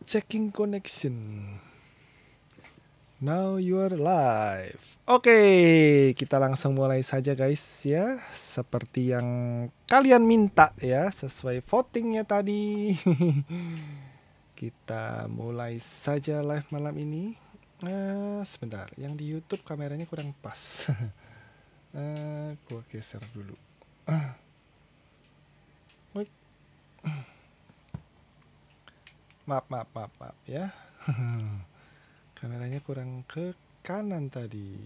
Checking connection. Now you are live. Oke, okay, kita langsung mulai saja guys ya. Seperti yang kalian minta ya, sesuai votingnya tadi. kita mulai saja live malam ini. Nah, sebentar, yang di YouTube kameranya kurang pas. uh, gua geser dulu. Uh maaf maaf maaf maaf ya kameranya kurang ke kanan tadi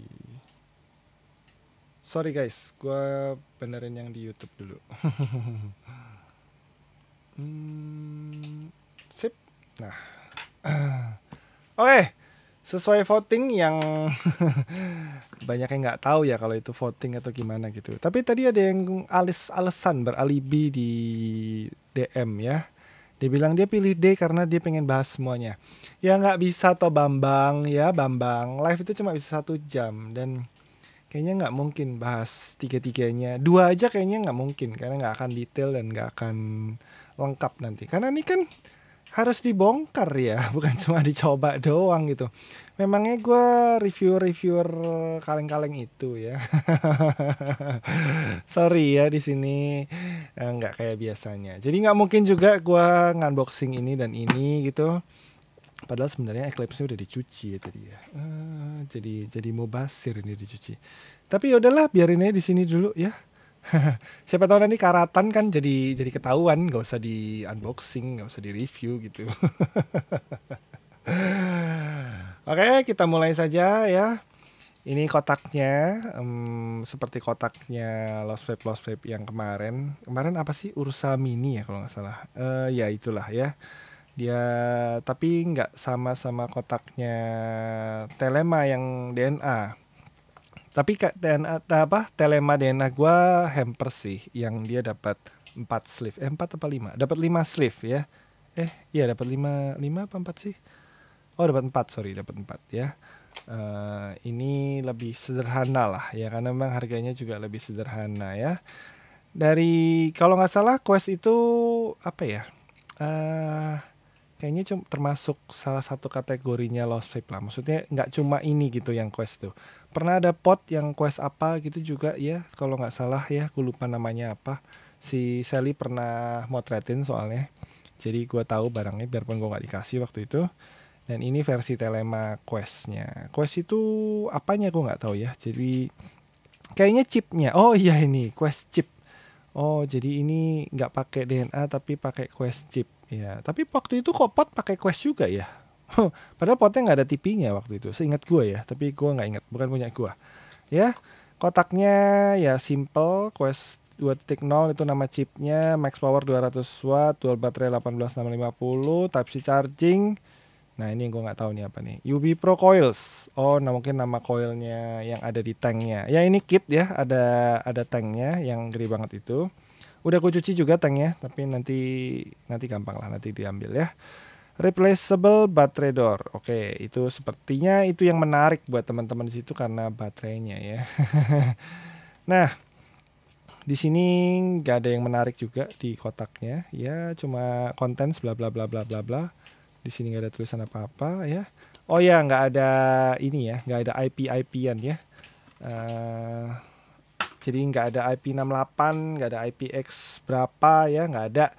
sorry guys gue benerin yang di YouTube dulu hmm, sip nah oke okay. sesuai voting yang banyak yang nggak tahu ya kalau itu voting atau gimana gitu tapi tadi ada yang alis alasan beralibi di DM ya dia bilang dia pilih D karena dia pengen bahas semuanya. Ya nggak bisa toh Bambang ya Bambang. Live itu cuma bisa satu jam dan kayaknya nggak mungkin bahas tiga-tiganya. Dua aja kayaknya nggak mungkin karena nggak akan detail dan nggak akan lengkap nanti. Karena ini kan harus dibongkar ya, bukan cuma dicoba doang gitu memangnya gue reviewer-reviewer kaleng-kaleng itu ya. Sorry ya di sini eh, nggak kayak biasanya. Jadi nggak mungkin juga gue unboxing ini dan ini gitu. Padahal sebenarnya Eclipse udah dicuci ya tadi ya. Uh, jadi jadi mau basir ini dicuci. Tapi yaudahlah biarin aja di sini dulu ya. Siapa tahu nanti karatan kan jadi jadi ketahuan, nggak usah di unboxing, nggak usah di review gitu. Oke, kita mulai saja ya. Ini kotaknya, um, seperti kotaknya Lost Vape Lost Vape yang kemarin. Kemarin apa sih Ursa Mini ya kalau nggak salah. Uh, ya itulah ya. Dia tapi nggak sama sama kotaknya Telema yang DNA. Tapi kak DNA eh, apa? Telema DNA gue hamper sih yang dia dapat empat sleeve. Eh, 4 apa 5? Dapat lima sleeve ya. Eh, iya dapat lima lima apa empat sih? Oh dapat empat sorry dapat empat ya. Uh, ini lebih sederhana lah ya karena memang harganya juga lebih sederhana ya. Dari kalau nggak salah quest itu apa ya? Uh, kayaknya cuma termasuk salah satu kategorinya Lost Faith lah. Maksudnya nggak cuma ini gitu yang quest tuh. Pernah ada pot yang quest apa gitu juga ya kalau nggak salah ya. Gue lupa namanya apa. Si Sally pernah motretin soalnya. Jadi gue tahu barangnya biarpun gue nggak dikasih waktu itu. Dan ini versi Telema quest Quest itu apanya gue nggak tahu ya. Jadi kayaknya chipnya. Oh iya ini Quest chip. Oh jadi ini nggak pakai DNA tapi pakai Quest chip. Ya tapi waktu itu kok pot pakai Quest juga ya. Padahal potnya nggak ada tipinya waktu itu. Seingat gue ya. Tapi gue nggak ingat. Bukan punya gue. Ya kotaknya ya simple Quest 2.0 itu nama chipnya max power 200 watt dual baterai 18650 type C charging Nah ini gue nggak tahu nih apa nih. UB Pro Coils. Oh, nah mungkin nama coilnya yang ada di tanknya. Ya ini kit ya, ada ada tanknya yang gede banget itu. Udah gue cuci juga tanknya, tapi nanti nanti gampang lah nanti diambil ya. Replaceable battery door. Oke, itu sepertinya itu yang menarik buat teman-teman di situ karena baterainya ya. nah, di sini nggak ada yang menarik juga di kotaknya. Ya cuma konten bla bla bla bla bla bla di sini nggak ada tulisan apa-apa ya. Oh ya, nggak ada ini ya, nggak ada IP IP-an ya. Uh, jadi nggak ada IP68, nggak ada IPX berapa ya, nggak ada.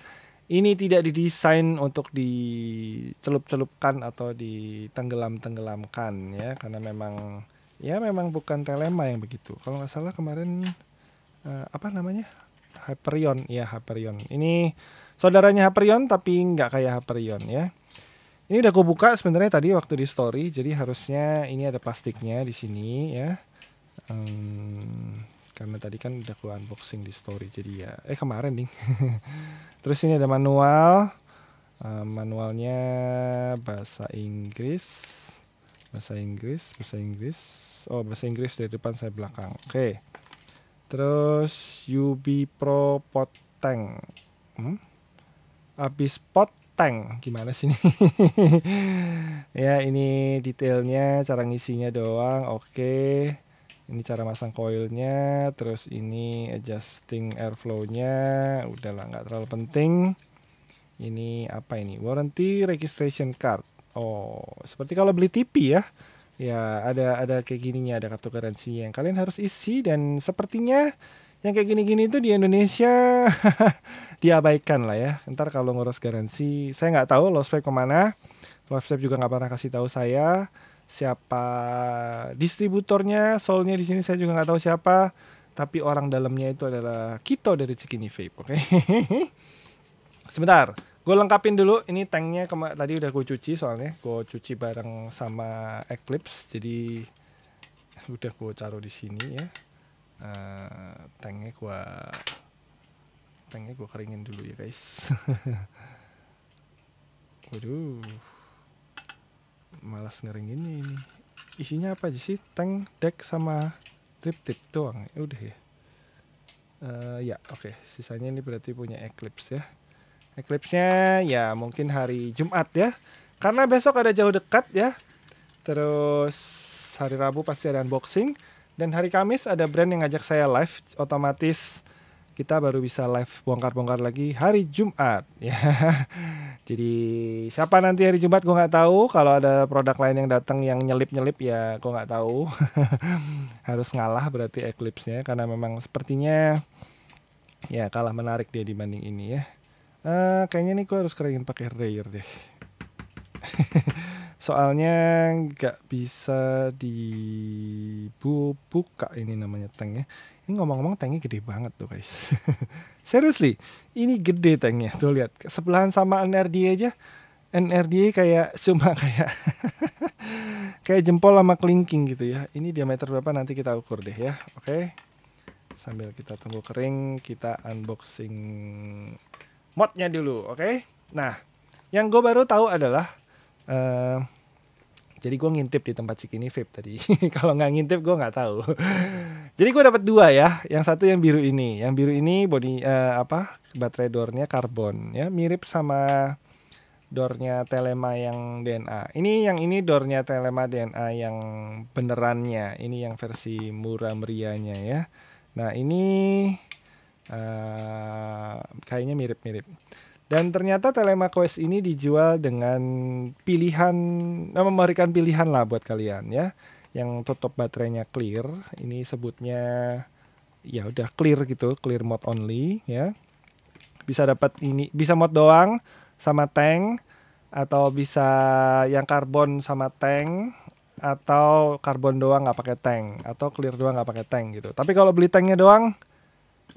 Ini tidak didesain untuk dicelup-celupkan atau ditenggelam-tenggelamkan ya, karena memang ya memang bukan telema yang begitu. Kalau nggak salah kemarin uh, apa namanya Hyperion ya Hyperion. Ini saudaranya Hyperion tapi nggak kayak Hyperion ya. Ini udah aku buka sebenarnya tadi waktu di story, jadi harusnya ini ada plastiknya di sini ya. Um, karena tadi kan udah aku unboxing di story, jadi ya eh kemarin nih. Terus ini ada manual, um, manualnya bahasa Inggris, bahasa Inggris, bahasa Inggris. Oh bahasa Inggris dari depan saya belakang. Oke. Okay. Terus UB Pro Pot Tank, hmm? Abis pot tank gimana sih ini ya ini detailnya cara ngisinya doang oke okay. ini cara masang coilnya terus ini adjusting airflow-nya udahlah nggak terlalu penting ini apa ini warranty registration card oh seperti kalau beli TV ya ya ada ada kayak gininya ada kartu garansi yang kalian harus isi dan sepertinya yang kayak gini-gini itu di Indonesia diabaikan lah ya. Ntar kalau ngurus garansi, saya nggak tahu Lospep kemana. Lospep juga nggak pernah kasih tahu saya siapa distributornya, soalnya di sini saya juga nggak tahu siapa. Tapi orang dalamnya itu adalah Kito dari Cikini Vape, oke? Okay? Sebentar, gue lengkapin dulu. Ini tanknya kema- tadi udah gue cuci soalnya. Gue cuci bareng sama Eclipse, jadi udah gue caro di sini ya. Uh, tanknya gue kacangnya gue keringin dulu ya guys waduh malas ngeringinnya ini isinya apa aja sih tank deck sama trip tip doang ya udah ya uh, ya oke okay. sisanya ini berarti punya Eclipse ya Eclipse-nya ya mungkin hari Jumat ya karena besok ada jauh dekat ya terus hari Rabu pasti ada unboxing dan hari Kamis ada brand yang ngajak saya live otomatis kita baru bisa live bongkar-bongkar lagi hari Jumat ya. Jadi siapa nanti hari Jumat gue nggak tahu. Kalau ada produk lain yang datang yang nyelip-nyelip ya gue nggak tahu. Harus ngalah berarti Eclipse-nya karena memang sepertinya ya kalah menarik dia dibanding ini ya. Uh, kayaknya nih gue harus keringin pakai rare deh. Soalnya nggak bisa dibuka ini namanya tank ya ini ngomong-ngomong tanknya gede banget tuh guys. Seriously, ini gede tanknya. Tuh lihat, sebelahan sama NRD aja. NRD kayak cuma kayak kayak jempol sama kelingking gitu ya. Ini diameter berapa nanti kita ukur deh ya. Oke. Okay. Sambil kita tunggu kering, kita unboxing modnya dulu, oke? Okay? Nah, yang gue baru tahu adalah uh, jadi gue ngintip di tempat Cikini Vape tadi. Kalau nggak ngintip gue nggak tahu. Jadi gue dapat dua ya. Yang satu yang biru ini. Yang biru ini body uh, apa? Baterai doornya karbon ya, mirip sama doornya telema yang DNA. Ini yang ini doornya telema DNA yang benerannya. Ini yang versi murah meriahnya ya. Nah ini uh, kayaknya mirip-mirip. Dan ternyata Telema Quest ini dijual dengan pilihan, eh, memberikan pilihan lah buat kalian ya yang tutup baterainya clear ini sebutnya ya udah clear gitu clear mode only ya bisa dapat ini bisa mode doang sama tank atau bisa yang karbon sama tank atau karbon doang nggak pakai tank atau clear doang nggak pakai tank gitu tapi kalau beli tanknya doang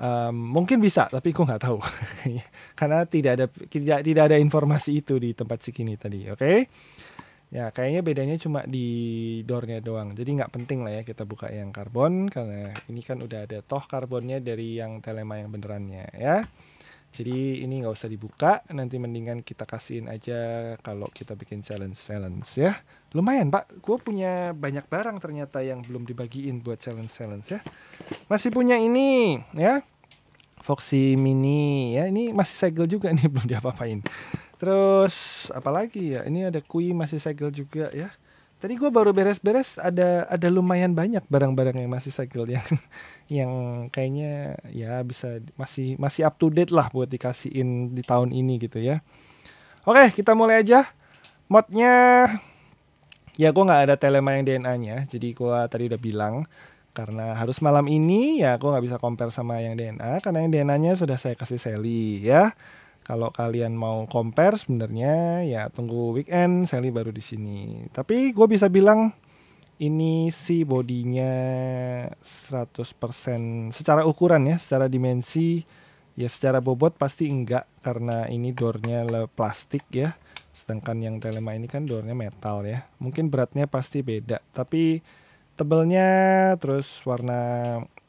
um, mungkin bisa tapi aku nggak tahu karena tidak ada tidak ada informasi itu di tempat kini tadi oke okay? Ya kayaknya bedanya cuma di doornya doang. Jadi nggak penting lah ya kita buka yang karbon karena ini kan udah ada toh karbonnya dari yang telema yang benerannya ya. Jadi ini nggak usah dibuka, nanti mendingan kita kasihin aja kalau kita bikin challenge challenge ya. Lumayan pak, gue punya banyak barang ternyata yang belum dibagiin buat challenge challenge ya. Masih punya ini ya, Foxy Mini ya. Ini masih segel juga nih belum diapa-apain. Terus apalagi ya? Ini ada kui masih segel juga ya. Tadi gue baru beres-beres ada ada lumayan banyak barang-barang yang masih segel yang yang kayaknya ya bisa masih masih up to date lah buat dikasihin di tahun ini gitu ya. Oke kita mulai aja modnya ya gue nggak ada telema yang DNA-nya jadi gue tadi udah bilang karena harus malam ini ya gue nggak bisa compare sama yang DNA karena yang DNA-nya sudah saya kasih Sally ya. Kalau kalian mau compare sebenarnya ya tunggu weekend Sally baru di sini. Tapi gue bisa bilang ini si bodinya 100% secara ukuran ya, secara dimensi ya secara bobot pasti enggak karena ini doornya plastik ya. Sedangkan yang Telema ini kan doornya metal ya. Mungkin beratnya pasti beda, tapi tebelnya terus warna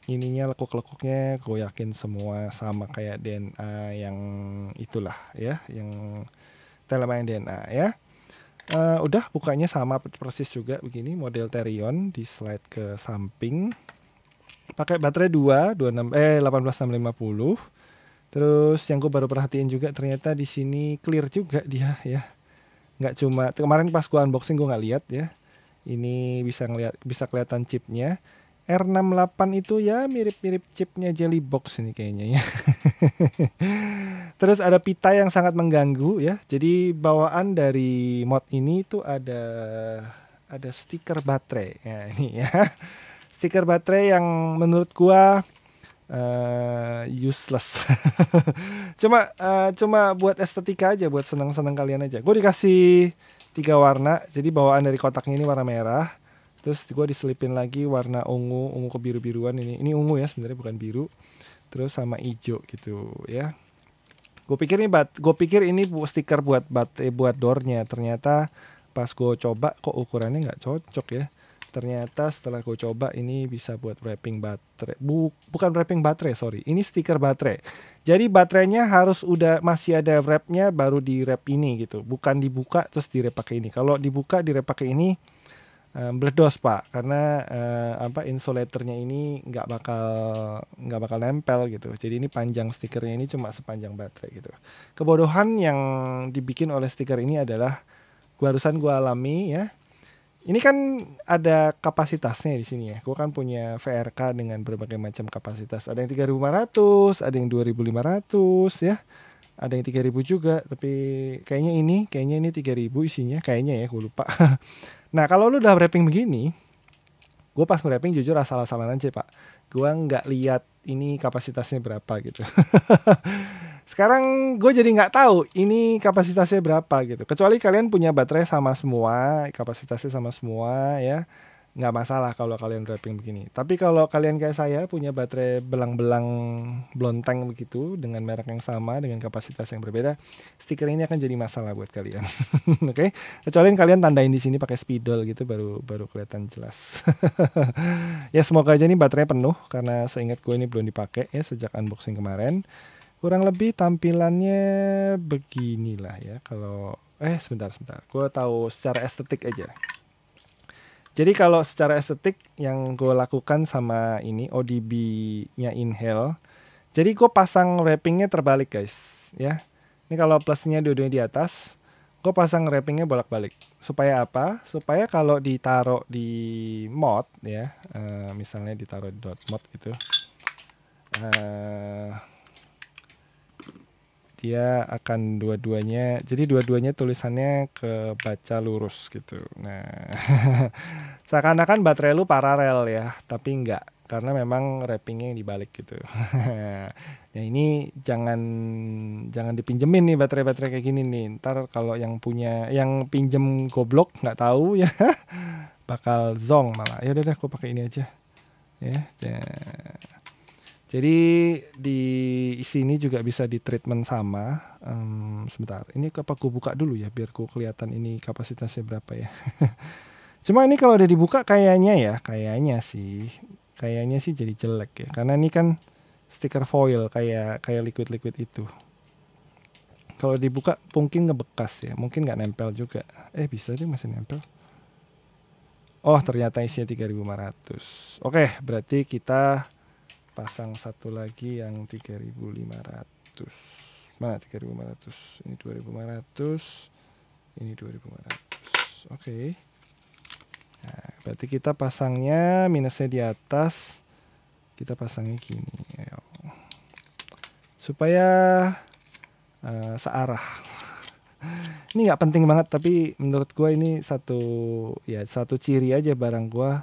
ininya lekuk-lekuknya gue yakin semua sama kayak DNA yang itulah ya yang yang DNA ya uh, udah bukanya sama persis juga begini model Terion di slide ke samping pakai baterai 2 26 eh 18650 terus yang gue baru perhatiin juga ternyata di sini clear juga dia ya nggak cuma kemarin pas gue unboxing gue nggak lihat ya ini bisa ngelihat bisa kelihatan chipnya. R68 itu ya mirip-mirip chipnya Jelly Box ini kayaknya ya. Terus ada pita yang sangat mengganggu ya. Jadi bawaan dari mod ini itu ada ada stiker baterai ya ini ya. Stiker baterai yang menurut gua uh, useless. cuma uh, cuma buat estetika aja, buat senang-senang kalian aja. Gue dikasih tiga warna jadi bawaan dari kotaknya ini warna merah terus gue diselipin lagi warna ungu ungu kebiru-biruan ini ini ungu ya sebenarnya bukan biru terus sama hijau gitu ya gue pikir ini bat gue pikir ini bu stiker buat bat eh, buat doornya ternyata pas gue coba kok ukurannya nggak cocok ya ternyata setelah gue coba ini bisa buat wrapping baterai Bu, bukan wrapping baterai sorry ini stiker baterai jadi baterainya harus udah masih ada wrapnya baru di wrap ini gitu bukan dibuka terus wrap pakai ini kalau dibuka wrap pakai ini um, bledos pak karena uh, apa insulatornya ini nggak bakal nggak bakal nempel gitu jadi ini panjang stikernya ini cuma sepanjang baterai gitu kebodohan yang dibikin oleh stiker ini adalah barusan gue alami ya ini kan ada kapasitasnya di sini ya. Gue kan punya VRK dengan berbagai macam kapasitas. Ada yang 3500, ada yang 2500 ya. Ada yang 3000 juga, tapi kayaknya ini, kayaknya ini 3000 isinya, kayaknya ya gue lupa. nah, kalau lu udah wrapping begini, gue pas wrapping jujur asal-asalan aja, Pak. Gue nggak lihat ini kapasitasnya berapa gitu. sekarang gue jadi nggak tahu ini kapasitasnya berapa gitu kecuali kalian punya baterai sama semua kapasitasnya sama semua ya nggak masalah kalau kalian wrapping begini tapi kalau kalian kayak saya punya baterai belang-belang blonteng begitu dengan merek yang sama dengan kapasitas yang berbeda stiker ini akan jadi masalah buat kalian oke okay? kecuali kalian tandain di sini pakai spidol gitu baru baru kelihatan jelas ya semoga aja ini baterai penuh karena seingat gue ini belum dipakai ya sejak unboxing kemarin kurang lebih tampilannya beginilah ya kalau eh sebentar sebentar gue tahu secara estetik aja jadi kalau secara estetik yang gue lakukan sama ini ODB nya inhale jadi gue pasang wrappingnya terbalik guys ya ini kalau plusnya dua-duanya di atas gue pasang wrappingnya bolak-balik supaya apa supaya kalau ditaruh di mod ya uh, misalnya ditaruh di dot mod gitu uh, dia akan dua-duanya jadi dua-duanya tulisannya ke baca lurus gitu nah seakan-akan baterai lu paralel ya tapi enggak karena memang wrappingnya yang dibalik gitu nah ini jangan jangan dipinjemin nih baterai-baterai kayak gini nih ntar kalau yang punya yang pinjem goblok nggak tahu ya bakal zong malah ya udah deh aku pakai ini aja ya yeah. Jadi di sini juga bisa di treatment sama. Um, sebentar, ini apa aku buka dulu ya biar ku kelihatan ini kapasitasnya berapa ya. Cuma ini kalau udah dibuka kayaknya ya, kayaknya sih, kayaknya sih jadi jelek ya. Karena ini kan stiker foil kayak kayak liquid-liquid itu. Kalau dibuka mungkin ngebekas ya, mungkin nggak nempel juga. Eh bisa deh masih nempel. Oh ternyata isinya 3500. Oke, berarti kita pasang satu lagi yang 3500 mana 3500 ini 2500 ini 2500 oke okay. nah, berarti kita pasangnya minusnya di atas kita pasangnya gini Ayo. supaya uh, searah ini nggak penting banget tapi menurut gua ini satu ya satu ciri aja barang gue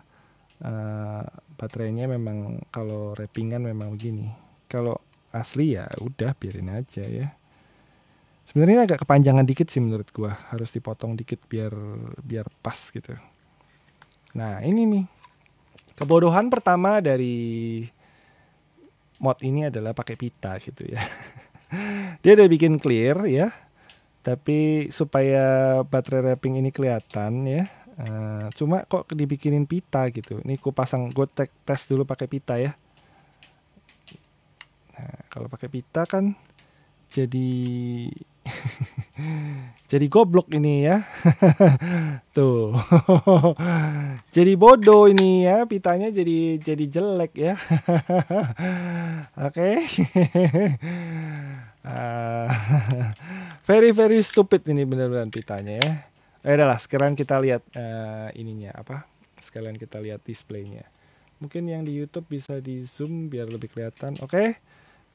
Eh, baterainya memang kalau rappingan memang begini kalau asli ya udah biarin aja ya sebenarnya agak kepanjangan dikit sih menurut gua harus dipotong dikit biar biar pas gitu nah ini nih kebodohan pertama dari mod ini adalah pakai pita gitu ya dia udah bikin clear ya tapi supaya baterai wrapping ini kelihatan ya Uh, cuma kok dibikinin pita gitu. Ini ku pasang, gue tes dulu pakai pita ya. Nah, kalau pakai pita kan jadi jadi goblok ini ya. Tuh. jadi bodoh ini ya, pitanya jadi jadi jelek ya. Oke. uh, very very stupid ini benar-benar pitanya ya eh adalah sekarang kita lihat uh, ininya apa sekalian kita lihat displaynya mungkin yang di YouTube bisa di zoom biar lebih kelihatan oke okay.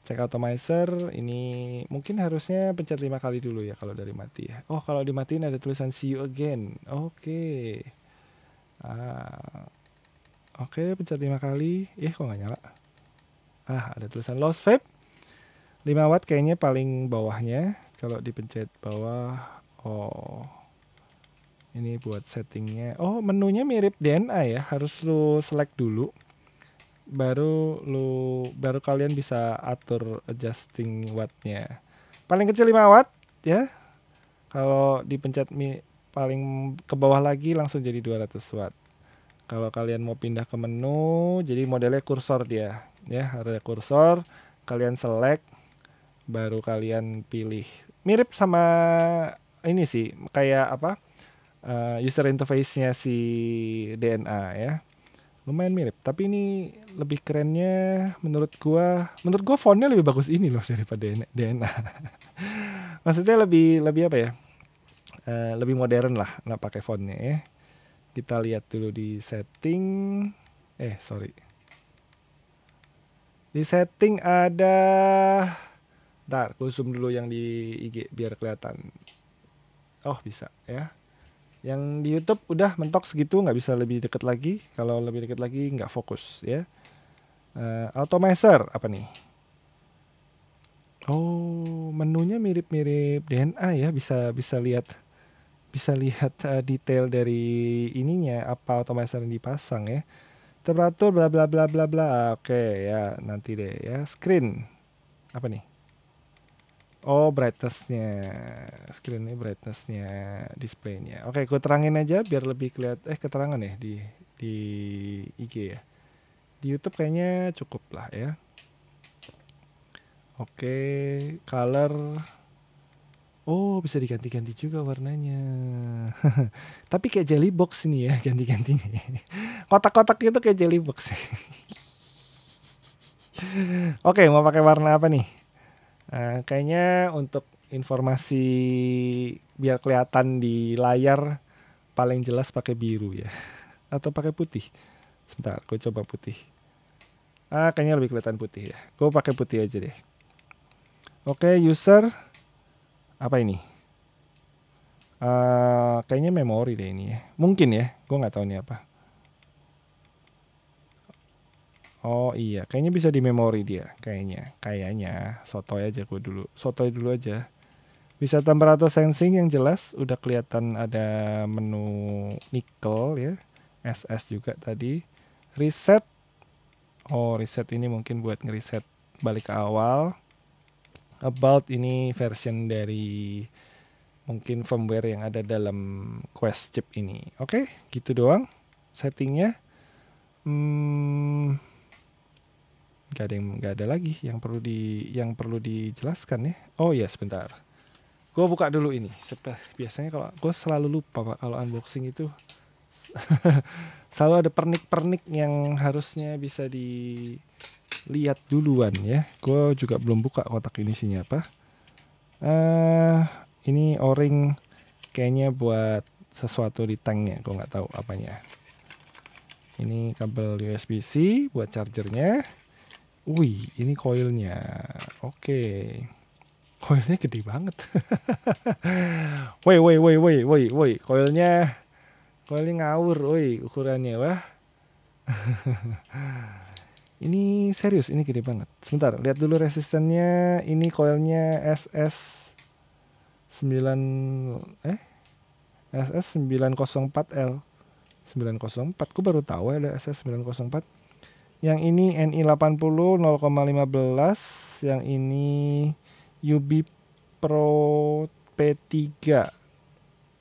cek automizer. ini mungkin harusnya pencet lima kali dulu ya kalau dari mati ya oh kalau dimatiin ada tulisan see you again oke okay. ah oke okay, pencet lima kali eh kok nggak nyala ah ada tulisan lost vape 5 watt kayaknya paling bawahnya kalau dipencet bawah oh ini buat settingnya. Oh, menunya mirip DNA ya. Harus lu select dulu. Baru lu baru kalian bisa atur adjusting wattnya. Paling kecil 5 watt ya. Kalau dipencet mi, paling ke bawah lagi langsung jadi 200 watt. Kalau kalian mau pindah ke menu, jadi modelnya kursor dia, ya ada kursor, kalian select, baru kalian pilih. Mirip sama ini sih, kayak apa? uh, user interface-nya si DNA ya. Lumayan mirip, tapi ini lebih kerennya menurut gua, menurut gua fontnya lebih bagus ini loh daripada DNA. Maksudnya lebih lebih apa ya? Uh, lebih modern lah nah pakai fontnya ya. Kita lihat dulu di setting eh sorry. Di setting ada Bentar, gue zoom dulu yang di IG biar kelihatan. Oh, bisa ya. Yang di YouTube udah mentok segitu nggak bisa lebih deket lagi. Kalau lebih deket lagi nggak fokus ya. Uh, eh, automizer apa nih? Oh, menunya mirip-mirip DNA ya, bisa bisa lihat bisa lihat uh, detail dari ininya apa automizer yang dipasang ya. Temperatur bla bla bla bla bla. Oke ya, nanti deh ya. Screen apa nih? Oh brightnessnya screen ini brightnessnya displaynya. Oke, gue terangin aja biar lebih keliat. Eh keterangan ya di di IG ya. Di YouTube kayaknya cukup lah ya. Oke, color. Oh bisa diganti-ganti juga warnanya. Tapi kayak jelly box ini ya ganti-gantinya. Kotak-kotak itu kayak jelly box. Oke, mau pakai warna apa nih? Nah, kayaknya untuk informasi biar kelihatan di layar paling jelas pakai biru ya. Atau pakai putih. Sebentar, gue coba putih. Ah, kayaknya lebih kelihatan putih ya. Gue pakai putih aja deh. Oke, user apa ini? Uh, kayaknya memori deh ini ya. Mungkin ya, gue nggak tahu ini apa. Oh iya, kayaknya bisa di memori dia, kayaknya. Kayaknya, sotoy aja gue dulu. Sotoy dulu aja. Bisa temperatur sensing yang jelas, udah kelihatan ada menu nikel ya. SS juga tadi. Reset. Oh, reset ini mungkin buat ngeriset balik ke awal. About ini version dari mungkin firmware yang ada dalam Quest chip ini. Oke, okay, gitu doang settingnya. Hmm, nggak ada nggak ada lagi yang perlu di yang perlu dijelaskan ya oh ya sebentar gue buka dulu ini biasanya kalau gue selalu lupa pak kalau unboxing itu selalu ada pernik-pernik yang harusnya bisa dilihat duluan ya gue juga belum buka kotak ini isinya apa uh, eh, ini o-ring kayaknya buat sesuatu di tanknya gue nggak tahu apanya ini kabel USB-C buat chargernya Wih, ini koilnya. Oke. Okay. Koilnya gede banget. woi, woi, woi, woi, woi, woi. Koilnya koilnya ngawur, woi, ukurannya wah. ini serius, ini gede banget. Sebentar, lihat dulu resistennya. Ini koilnya SS 9 eh SS 904L. 904. Ku baru tahu ada SS 904. Yang ini NI80 0,15, yang ini UB Pro P3.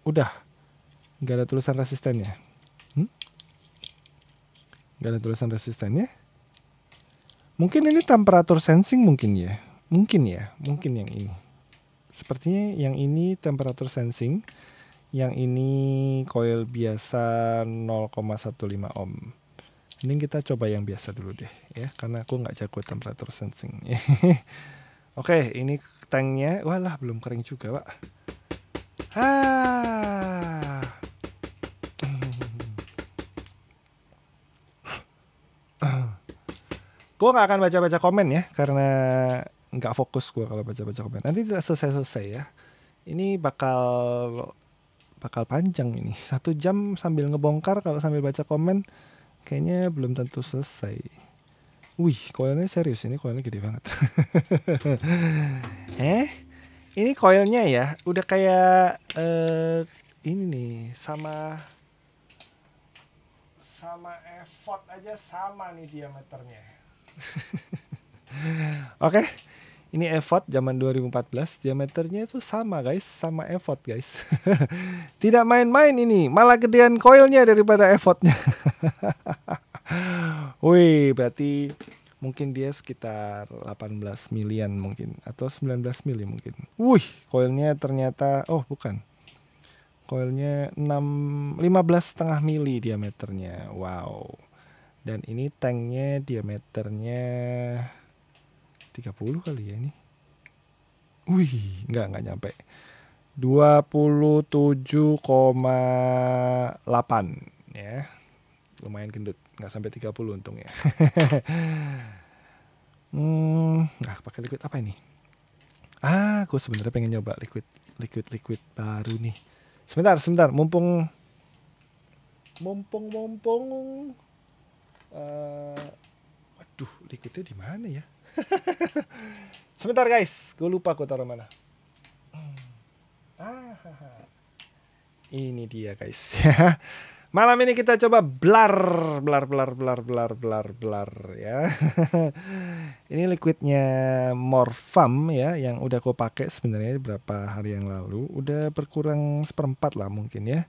Udah. Nggak ada tulisan resistennya. Hmm? Nggak ada tulisan resistennya. Mungkin ini temperatur sensing mungkin ya. Mungkin ya, mungkin yang ini. Sepertinya yang ini temperatur sensing, yang ini coil biasa 0,15 ohm. Mending kita coba yang biasa dulu deh ya, karena aku nggak jago temperatur sensing. Oke, ini tanknya, lah belum kering juga, Pak. Ah. gue nggak akan baca-baca komen ya, karena nggak fokus gue kalau baca-baca komen. Nanti tidak selesai-selesai ya. Ini bakal bakal panjang ini. Satu jam sambil ngebongkar kalau sambil baca komen Kayaknya belum tentu selesai. Wih, koilnya serius. Ini koilnya gede banget. eh, ini koilnya ya. Udah kayak uh, ini nih, sama sama effort aja sama nih diameternya. Oke. okay. Ini effort zaman 2014, diameternya itu sama guys, sama effort guys. Tidak main-main ini, malah gedean coilnya daripada effortnya Wih, berarti mungkin dia sekitar 18 milian mungkin atau 19 mili mungkin. Wih, coilnya ternyata oh bukan. Coilnya 6 15 setengah mili diameternya. Wow. Dan ini tanknya diameternya 30 kali ya ini. Wih, enggak enggak nyampe. 27,8 ya. Lumayan gendut, enggak sampai 30 ya. hmm, nah pakai liquid apa ini? Ah, aku sebenarnya pengen nyoba liquid liquid liquid baru nih. Sebentar, sebentar, mumpung mumpung mumpung uh, waduh liquidnya di mana ya? Sebentar guys, gue lupa gue taruh mana. Hmm. Ah, ini dia guys. Malam ini kita coba blar, blar, blar, blar, blar, blar, blar ya. ini liquidnya Morfam ya, yang udah gue pakai sebenarnya beberapa hari yang lalu. Udah berkurang seperempat lah mungkin ya.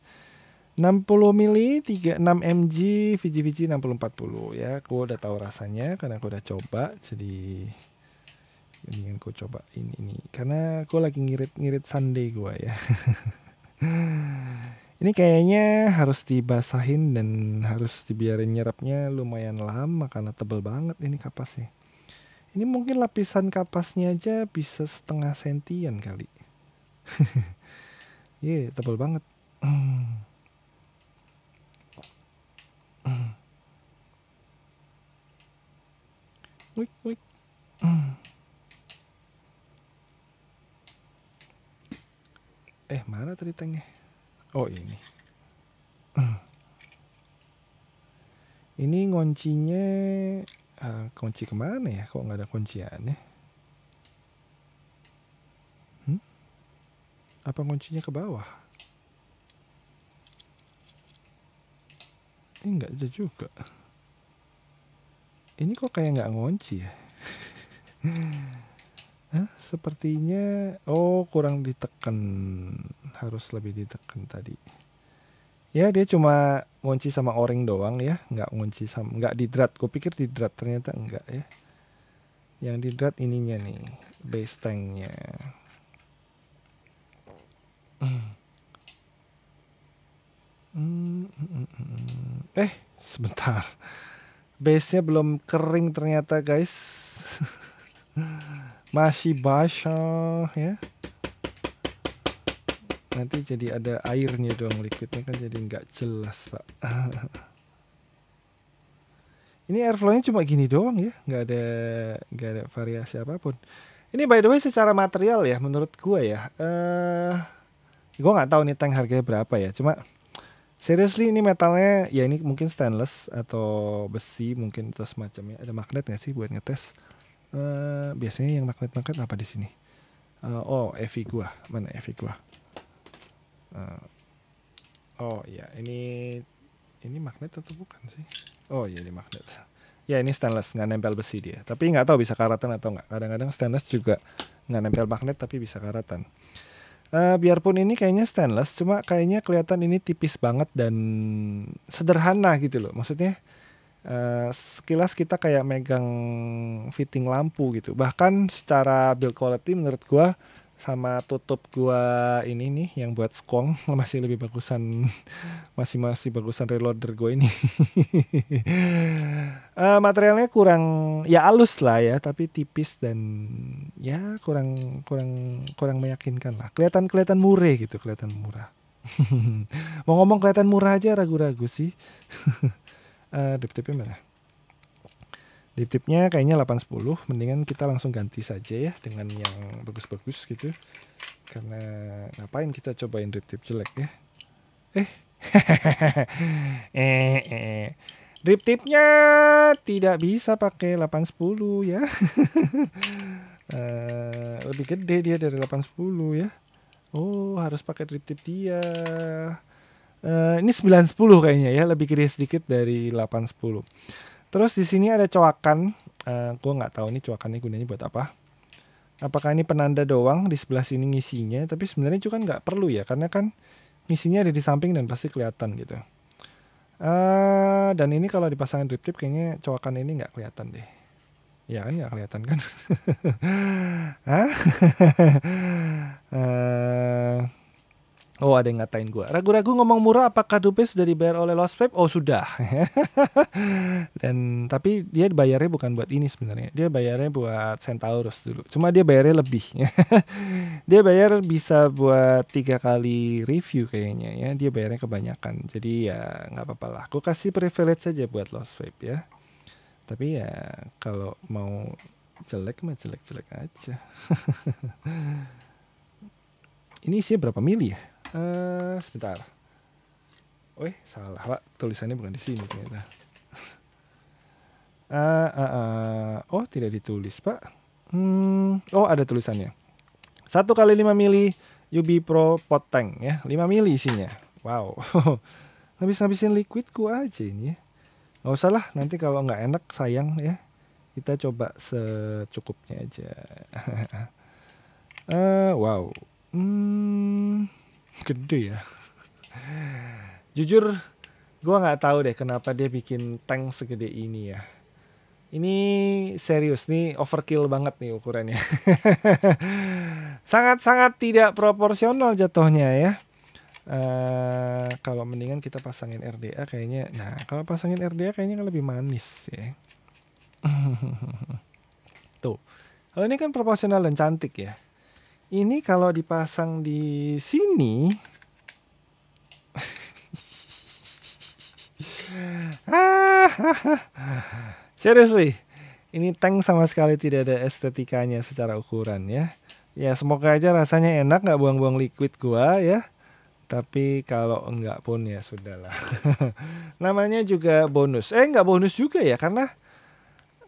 60 mili 36 mg Fiji Fiji 6040 ya aku udah tahu rasanya karena aku udah coba jadi mendingan aku coba ini ini karena aku lagi ngirit-ngirit Sunday gua ya ini kayaknya harus dibasahin dan harus dibiarin nyerapnya lumayan lama karena tebel banget ini kapasnya ini mungkin lapisan kapasnya aja bisa setengah sentian kali Iya, yeah, tebel banget. Eh, mana tadi tanknya? Oh, ini. Ini kuncinya Uh, eh, kunci kemana ya? Kok nggak ada kunciannya? Hmm? Apa kuncinya ke bawah? ini nggak ada juga ini kok kayak nggak ngunci ya Hah, sepertinya oh kurang ditekan harus lebih ditekan tadi ya dia cuma ngunci sama oring doang ya nggak ngunci sama nggak didrat gue pikir didrat ternyata enggak ya yang didrat ininya nih base tanknya Mm, mm, mm, eh, sebentar. Base-nya belum kering ternyata, guys. Masih basah ya. Nanti jadi ada airnya doang liquidnya kan jadi nggak jelas, Pak. Ini airflow-nya cuma gini doang ya, nggak ada nggak ada variasi apapun. Ini by the way secara material ya, menurut gua ya, eh uh, gua nggak tahu nih tank harganya berapa ya, cuma Seriously ini metalnya ya ini mungkin stainless atau besi mungkin atau semacamnya. Ada magnet nggak sih buat ngetes? Uh, biasanya yang magnet-magnet apa di sini? Uh, oh, Evi gua. Mana Evi gua? Uh, oh ya, ini ini magnet atau bukan sih? Oh ya ini magnet. Ya ini stainless, nggak nempel besi dia. Tapi nggak tahu bisa karatan atau nggak. Kadang-kadang stainless juga nggak nempel magnet tapi bisa karatan. Uh, biarpun ini kayaknya stainless, cuma kayaknya kelihatan ini tipis banget dan sederhana gitu loh. Maksudnya uh, sekilas kita kayak megang fitting lampu gitu. Bahkan secara build quality menurut gua sama tutup gua ini nih yang buat skong masih lebih bagusan masih masih bagusan reloader gua ini uh, materialnya kurang ya halus lah ya tapi tipis dan ya kurang kurang kurang meyakinkan lah kelihatan kelihatan murah gitu kelihatan murah mau ngomong kelihatan murah aja ragu-ragu sih uh, eh, dp mana di tipnya kayaknya 810, mendingan kita langsung ganti saja ya dengan yang bagus-bagus gitu. Karena ngapain kita cobain drip tip jelek ya? Eh. eh, eh. Drip tipnya tidak bisa pakai 810 ya. uh, lebih gede dia dari 810 ya. Oh, harus pakai drip tip dia. Uh, ini 910 kayaknya ya, lebih gede sedikit dari 810. Terus di sini ada coakan. Uh, eh, gue nggak tahu nih cowakannya gunanya buat apa. Apakah ini penanda doang di sebelah sini ngisinya? Tapi sebenarnya juga kan nggak perlu ya, karena kan ngisinya ada di samping dan pasti kelihatan gitu. Uh, dan ini kalau dipasangin drip tip kayaknya coakan ini nggak kelihatan deh. Ya kan nggak kelihatan kan? Hah? uh, Oh ada yang ngatain gue Ragu-ragu ngomong murah apakah Dubes sudah dibayar oleh Lost Vape? Oh sudah Dan tapi dia bayarnya bukan buat ini sebenarnya Dia bayarnya buat Centaurus dulu Cuma dia bayarnya lebih Dia bayar bisa buat tiga kali review kayaknya ya Dia bayarnya kebanyakan Jadi ya nggak apa-apa lah Aku kasih privilege saja buat Lost Vape ya Tapi ya kalau mau jelek mah jelek-jelek aja Ini sih berapa mili ya? Eh, sebentar. Wih, salah pak. Tulisannya bukan di sini ternyata. uh, uh, uh. Oh, tidak ditulis pak. Hmm. Oh, ada tulisannya. satu kali lima mili UB Pro Pot ya. lima mili isinya. Wow. Habis-habisin liquidku aja ini ya. Nggak usah lah, nanti kalau nggak enak sayang ya. Kita coba secukupnya aja. uh, wow. Hmm gede ya jujur gue nggak tahu deh kenapa dia bikin tank segede ini ya ini serius nih overkill banget nih ukurannya sangat-sangat tidak proporsional jatuhnya ya uh, kalau mendingan kita pasangin RDA kayaknya nah kalau pasangin RDA kayaknya kan lebih manis ya tuh kalau ini kan proporsional dan cantik ya ini kalau dipasang di sini serius Seriously, ini tank sama sekali tidak ada estetikanya secara ukuran ya. Ya semoga aja rasanya enak nggak buang-buang liquid gua ya. Tapi kalau enggak pun ya sudahlah. Namanya juga bonus. Eh enggak bonus juga ya karena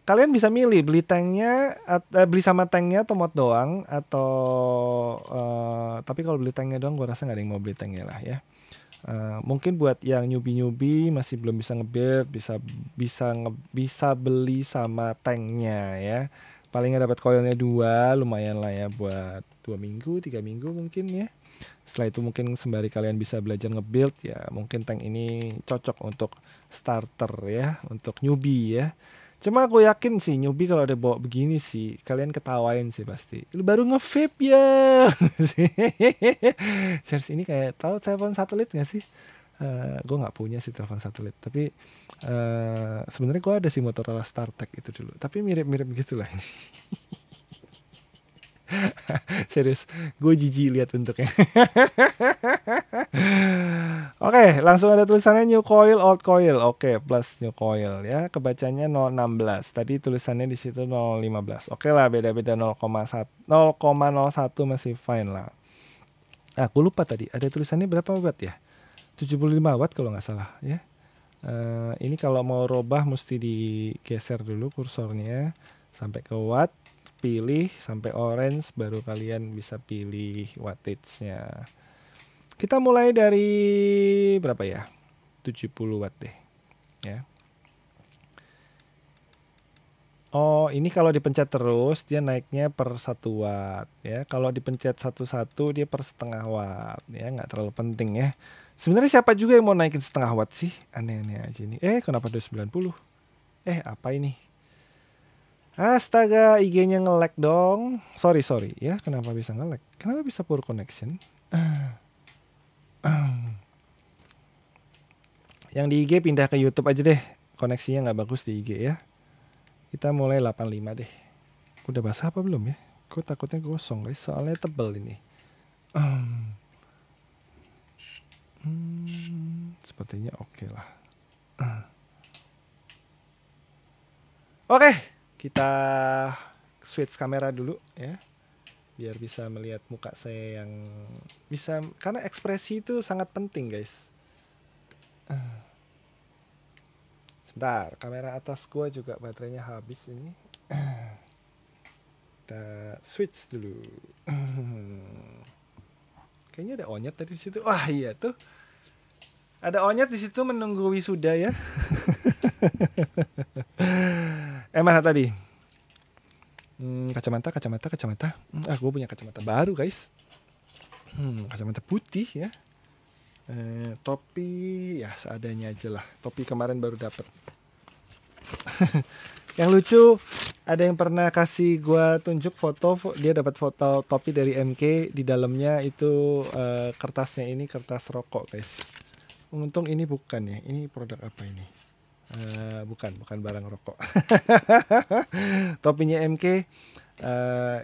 kalian bisa milih beli tanknya uh, beli sama tanknya atau mod doang atau uh, tapi kalau beli tanknya doang gue rasa nggak ada yang mau beli tanknya lah ya uh, mungkin buat yang newbie newbie masih belum bisa ngebuild bisa bisa nge bisa beli sama tanknya ya palingnya dapat koilnya dua lumayan lah ya buat dua minggu tiga minggu mungkin ya setelah itu mungkin sembari kalian bisa belajar ngebuild ya mungkin tank ini cocok untuk starter ya untuk newbie ya Cuma aku yakin sih nyubi kalau ada bawa begini sih kalian ketawain sih pasti. Lu baru ngevape ya. Series ini kayak tahu telepon satelit gak sih? Uh, eh, gue nggak punya sih telepon satelit tapi uh, sebenarnya gue ada sih Motorola StarTech itu dulu tapi mirip-mirip gitulah lah Serius, gue jijik lihat bentuknya. Oke, okay, langsung ada tulisannya new coil, old coil. Oke, okay, plus new coil ya. Kebacanya 016. Tadi tulisannya di situ 015. Oke okay lah, beda-beda 0,1 0,01 masih fine lah. Aku ah, lupa tadi ada tulisannya berapa watt ya? 75 watt kalau nggak salah ya. Uh, ini kalau mau robah mesti digeser dulu kursornya sampai ke watt pilih sampai orange baru kalian bisa pilih wattage-nya. Kita mulai dari berapa ya? 70 watt deh. Ya. Oh, ini kalau dipencet terus dia naiknya per 1 watt ya. Kalau dipencet satu-satu dia per setengah watt ya, nggak terlalu penting ya. Sebenarnya siapa juga yang mau naikin setengah watt sih? Aneh-aneh aja ini. Eh, kenapa 290? Eh, apa ini? Astaga, IG-nya nge-lag dong. Sorry, sorry ya. Kenapa bisa nge-lag? Kenapa bisa poor connection? Yang di IG pindah ke YouTube aja deh. Koneksinya nggak bagus di IG ya. Kita mulai 85 deh. Udah basah apa belum ya? Kok takutnya kosong guys, soalnya tebel ini. Hmm, sepertinya oke okay lah. Oke. Okay kita switch kamera dulu ya biar bisa melihat muka saya yang bisa karena ekspresi itu sangat penting guys sebentar kamera atas gua juga baterainya habis ini kita switch dulu kayaknya ada onyet tadi di situ wah iya tuh ada onyet di situ menunggu wisuda ya Eh mana tadi? Hmm, kacamata, kacamata, kacamata. Hmm, ah, gue punya kacamata baru, guys. Hmm, kacamata putih ya. Eh, topi ya seadanya aja lah. Topi kemarin baru dapet. yang lucu, ada yang pernah kasih gue tunjuk foto, dia dapat foto topi dari MK di dalamnya itu eh, kertasnya ini kertas rokok, guys. Untung ini bukan ya. Ini produk apa ini? Eh, bukan, bukan barang rokok. Topinya MK uh,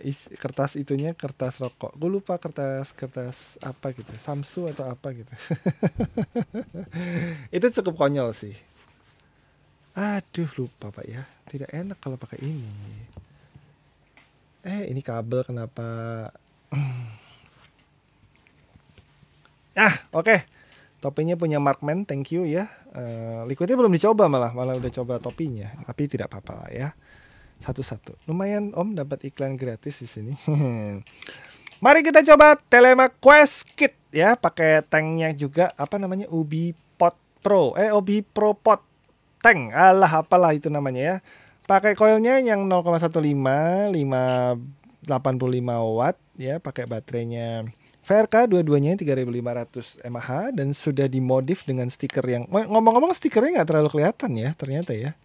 eh, is, kertas itunya kertas rokok. Gue lupa kertas kertas apa gitu, Samsu atau apa gitu. itu cukup konyol sih. Aduh lupa pak ya, tidak enak kalau pakai ini. Eh ini kabel kenapa? ah oke. Okay. Topinya punya Markman, thank you ya. Uh, liquidnya belum dicoba malah, malah udah coba topinya, tapi tidak apa-apa lah ya. Satu-satu. Lumayan Om dapat iklan gratis di sini. Mari kita coba Telema Quest Kit ya, pakai tanknya juga apa namanya Ubi Pot Pro, eh Ubi Pro Pot Tank. Alah apalah itu namanya ya. Pakai koilnya yang 0,15 5 85 watt ya, pakai baterainya VRK dua-duanya 3500 mAh dan sudah dimodif dengan stiker yang ngomong-ngomong stikernya nggak terlalu kelihatan ya ternyata ya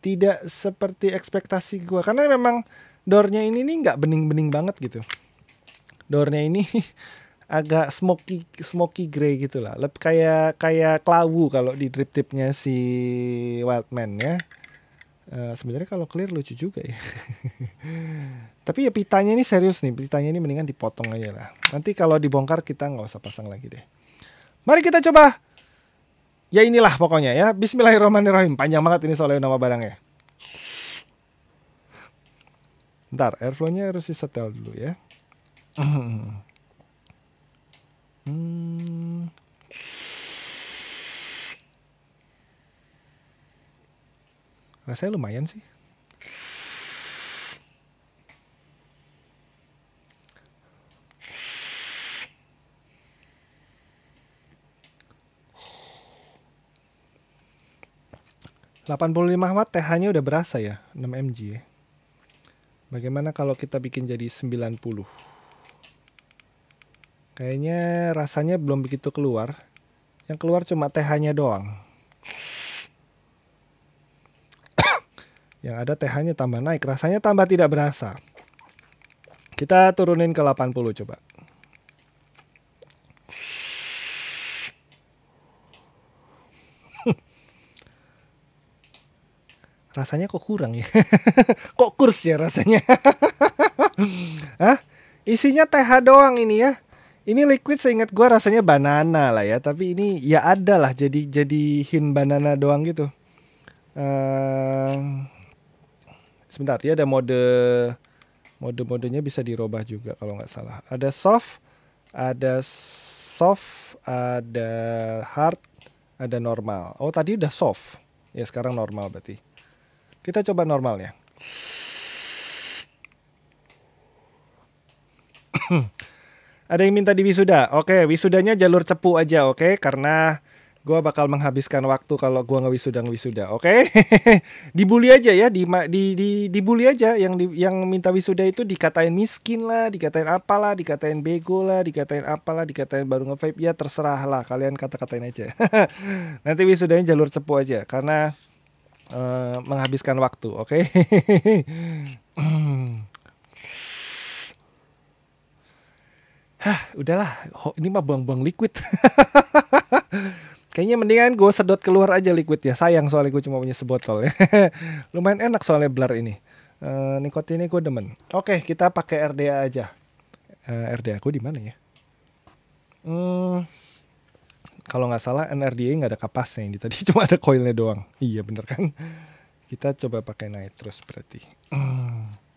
tidak seperti ekspektasi gue karena memang doornya ini nih nggak bening-bening banget gitu doornya ini agak smoky smoky gray gitulah lebih kayak kayak kelawu kalau di drip tipnya si Wildman ya. Eh, sebenarnya kalau clear lucu juga ya. Tapi ya pitanya ini serius nih, pitanya ini mendingan dipotong aja lah. Nanti kalau dibongkar kita nggak usah pasang lagi deh. Mari kita coba. Ya inilah pokoknya ya. Bismillahirrahmanirrahim. Panjang banget ini soalnya nama barangnya. Ntar airflownya harus harus disetel dulu ya. Hmm. Rasanya lumayan sih. Delapan puluh lima watt TH-nya udah berasa ya, 6 mg ya. Bagaimana kalau kita bikin jadi 90? Kayaknya rasanya belum begitu keluar. Yang keluar cuma TH-nya doang. Yang ada TH-nya tambah naik, rasanya tambah tidak berasa. Kita turunin ke 80 coba. rasanya kok kurang ya? kok kurs ya rasanya? Hah? Isinya TH doang ini ya. Ini liquid seingat gua rasanya banana lah ya, tapi ini ya ada lah jadi jadi hin banana doang gitu. Uh, sebentar dia ada mode mode-modenya bisa dirubah juga kalau nggak salah. Ada soft, ada soft, ada hard, ada normal. Oh tadi udah soft, ya sekarang normal berarti. Kita coba normalnya. ada yang minta di wisuda. Oke, wisudanya jalur cepu aja, oke? Karena gue bakal menghabiskan waktu kalau gue ngewisuda wisuda oke okay? dibully aja ya di di di dibully aja yang di, yang minta wisuda itu dikatain miskin lah dikatain apalah dikatain bego lah dikatain apalah dikatain baru ngevape ya terserah lah kalian kata-katain aja nanti wisudanya jalur cepu aja karena uh, menghabiskan waktu oke okay? Hah, udahlah. Ini mah buang-buang liquid. Kayaknya mendingan gue sedot keluar aja liquid ya, Sayang soalnya gue cuma punya sebotol ya. Lumayan enak soalnya blur ini. Uh, ini gue demen. Oke, okay, kita pakai RDA aja. Uh, eh, RDA aku di mana ya? Hmm, kalau nggak salah NRDA nggak ada kapasnya ini tadi cuma ada koilnya doang. Iya bener kan? Kita coba pakai nitrous berarti. Hmm.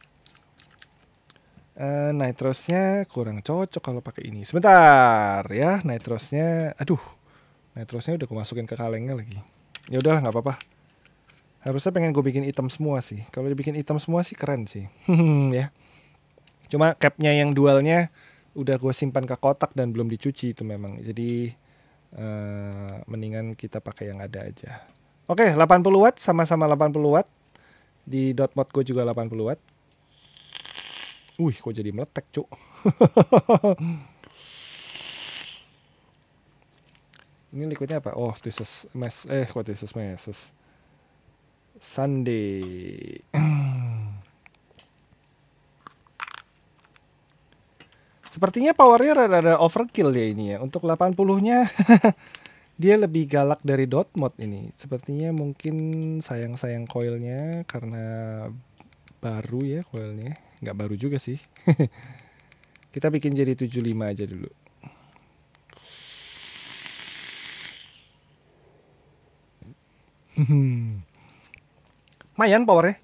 Uh, eh, nitrousnya kurang cocok kalau pakai ini. Sebentar ya, nitrousnya. Aduh, Nitrosnya udah gue masukin ke kalengnya lagi. Ya udahlah nggak apa-apa. Harusnya pengen gue bikin item semua sih. Kalau dibikin item semua sih keren sih. ya. Cuma capnya yang dualnya udah gue simpan ke kotak dan belum dicuci itu memang. Jadi uh, mendingan kita pakai yang ada aja. Oke, okay, 80 watt sama-sama 80 watt. Di mod gue juga 80 watt. Wih, kok jadi meletek, cuk. Ini liquidnya apa? Oh, this is mes. Eh, kok this is meses? Sunday. Sepertinya powernya rada-rada overkill ya ini ya. Untuk 80-nya dia lebih galak dari dot mod ini. Sepertinya mungkin sayang-sayang coilnya karena baru ya coilnya. Nggak baru juga sih. Kita bikin jadi 75 aja dulu. Hmm. Mayan powernya.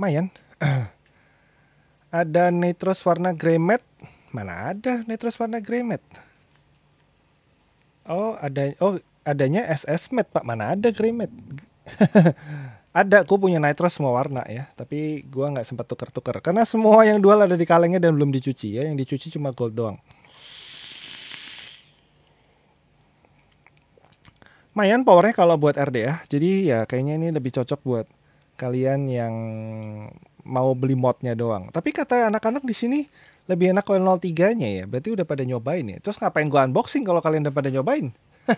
Mayan. ada nitros warna grey matte. Mana ada nitros warna grey matte? Oh, ada oh adanya SS matte, Pak. Mana ada grey matte? ada gue punya nitros semua warna ya tapi gua nggak sempat tuker-tuker karena semua yang dual ada di kalengnya dan belum dicuci ya yang dicuci cuma gold doang lumayan powernya kalau buat RD ya, Jadi ya kayaknya ini lebih cocok buat kalian yang mau beli modnya doang. Tapi kata anak-anak di sini lebih enak coil 03-nya ya. Berarti udah pada nyobain ya. Terus ngapain gua unboxing kalau kalian udah pada nyobain?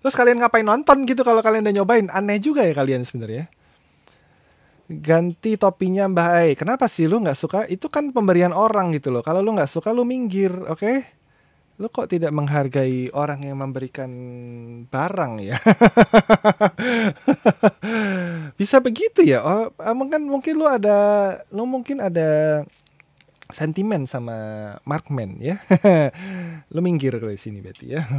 Terus kalian ngapain nonton gitu kalau kalian udah nyobain? Aneh juga ya kalian sebenarnya. Ganti topinya Mbak Ai. Kenapa sih lu nggak suka? Itu kan pemberian orang gitu loh. Kalau lu nggak suka lu minggir, oke? Okay? lu kok tidak menghargai orang yang memberikan barang ya bisa begitu ya oh ah, mungkin mungkin lu ada lu mungkin ada sentimen sama markman ya lu minggir ke sini berarti ya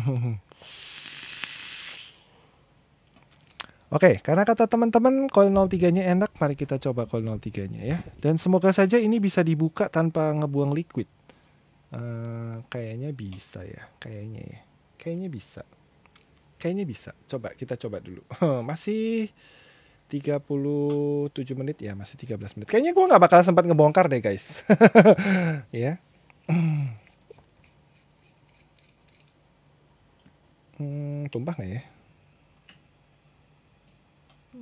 Oke, karena kata teman-teman call 03-nya enak, mari kita coba call 03-nya ya. Dan semoga saja ini bisa dibuka tanpa ngebuang liquid. Eh, kayaknya bisa ya, kayaknya ya. Kayaknya bisa. Kayaknya bisa. Coba kita coba dulu. masih 37 menit ya, masih 13 menit. Kayaknya gue nggak bakal sempat ngebongkar deh guys. ya. Hmm, tumpah nggak ya?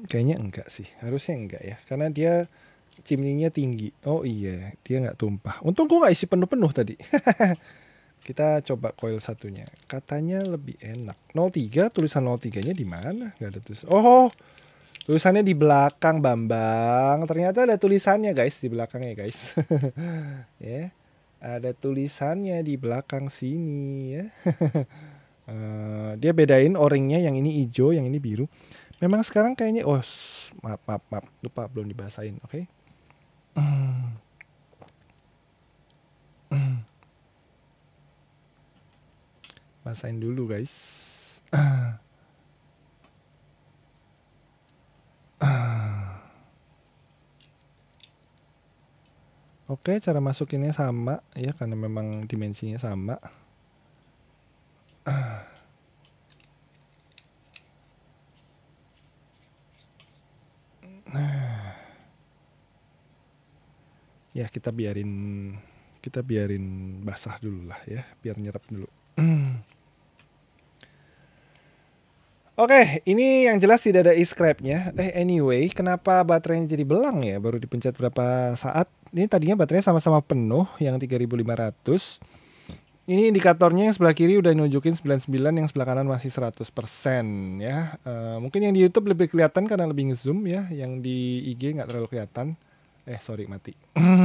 Kayaknya enggak sih, harusnya enggak ya, karena dia chimney-nya tinggi. Oh iya, dia nggak tumpah. Untung gue nggak isi penuh-penuh tadi. Kita coba coil satunya. Katanya lebih enak. 03 tulisan 03-nya di mana? Gak ada tulis. Oh, oh, tulisannya di belakang Bambang. Ternyata ada tulisannya guys di belakangnya guys. ya. yeah. Ada tulisannya di belakang sini ya. uh, dia bedain orangnya yang ini hijau, yang ini biru. Memang sekarang kayaknya oh maaf maaf maaf lupa belum dibahasain, oke. Okay? Masain dulu guys. Oke, cara masukinnya sama ya karena memang dimensinya sama. Nah ya kita biarin kita biarin basah dulu lah ya biar nyerap dulu Oke, okay, ini yang jelas tidak ada e-scrapnya. Eh, anyway, kenapa baterainya jadi belang ya? Baru dipencet berapa saat? Ini tadinya baterainya sama-sama penuh, yang 3500. Ini indikatornya yang sebelah kiri udah nunjukin 99, yang sebelah kanan masih 100% ya. Uh, mungkin yang di YouTube lebih kelihatan karena lebih ngezoom ya, yang di IG nggak terlalu kelihatan eh sorry mati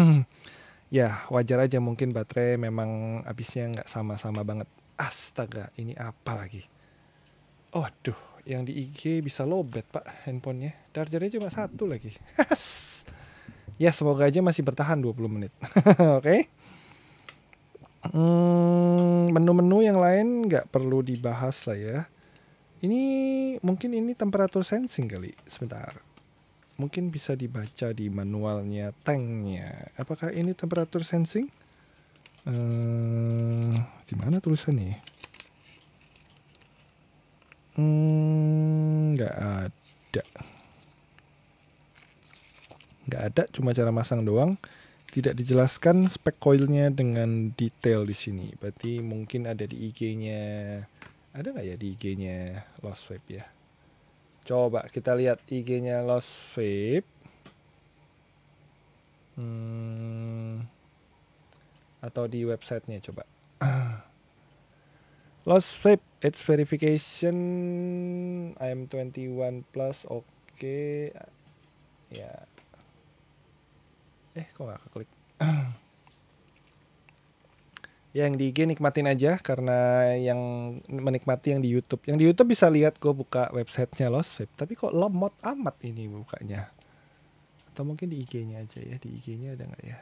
ya wajar aja mungkin baterai memang habisnya nggak sama-sama banget astaga ini apa lagi oh aduh yang di IG bisa lobet pak handphonenya chargernya cuma satu lagi ya semoga aja masih bertahan 20 menit oke okay? Hmm, menu-menu yang lain nggak perlu dibahas lah ya ini mungkin ini temperatur sensing kali sebentar mungkin bisa dibaca di manualnya tanknya. Apakah ini temperatur sensing? Uh, di mana tulisannya? Ya? Hmm, nggak ada. Nggak ada, cuma cara masang doang. Tidak dijelaskan spek coilnya dengan detail di sini. Berarti mungkin ada di IG-nya. Ada nggak ya di IG-nya Lost Web ya? Coba kita lihat IG-nya Lost Vape. Hmm, atau di websitenya coba. Lost Vape, its verification, I am 21 plus, oke. Okay. Ya. Eh, kok gak keklik yang di IG nikmatin aja karena yang menikmati yang di YouTube. Yang di YouTube bisa lihat gue buka websitenya Lost Vape. Tapi kok lemot amat ini bukanya. Atau mungkin di IG-nya aja ya. Di IG-nya ada nggak ya?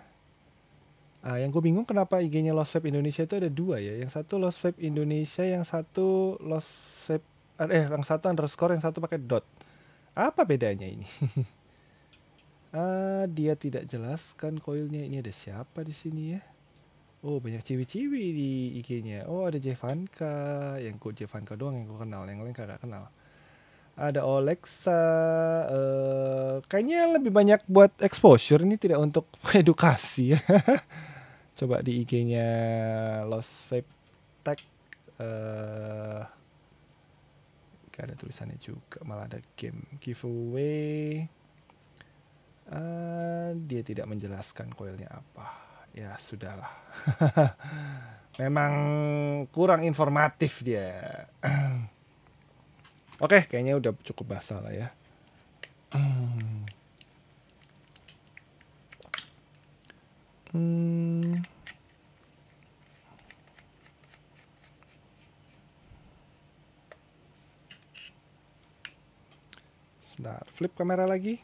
Ah, yang gue bingung kenapa IG-nya Lost Vape Indonesia itu ada dua ya. Yang satu Lost Vape Indonesia, yang satu Lost Vape ah, eh yang satu underscore, yang satu pakai dot. Apa bedanya ini? ah, dia tidak jelaskan koilnya ini ada siapa di sini ya? Oh banyak ciwi-ciwi di IG-nya. Oh ada Jevanka, yang ku Jevanka doang yang ku kenal, yang lain kagak kenal. Ada Alexa, uh, kayaknya lebih banyak buat exposure ini tidak untuk edukasi. Coba di IG-nya Lost Vape Tech. Uh, gak ada tulisannya juga, malah ada game giveaway. Uh, dia tidak menjelaskan koilnya apa ya sudahlah. Memang kurang informatif dia. Oke, kayaknya udah cukup basah lah ya. Hmm. Sudah flip kamera lagi.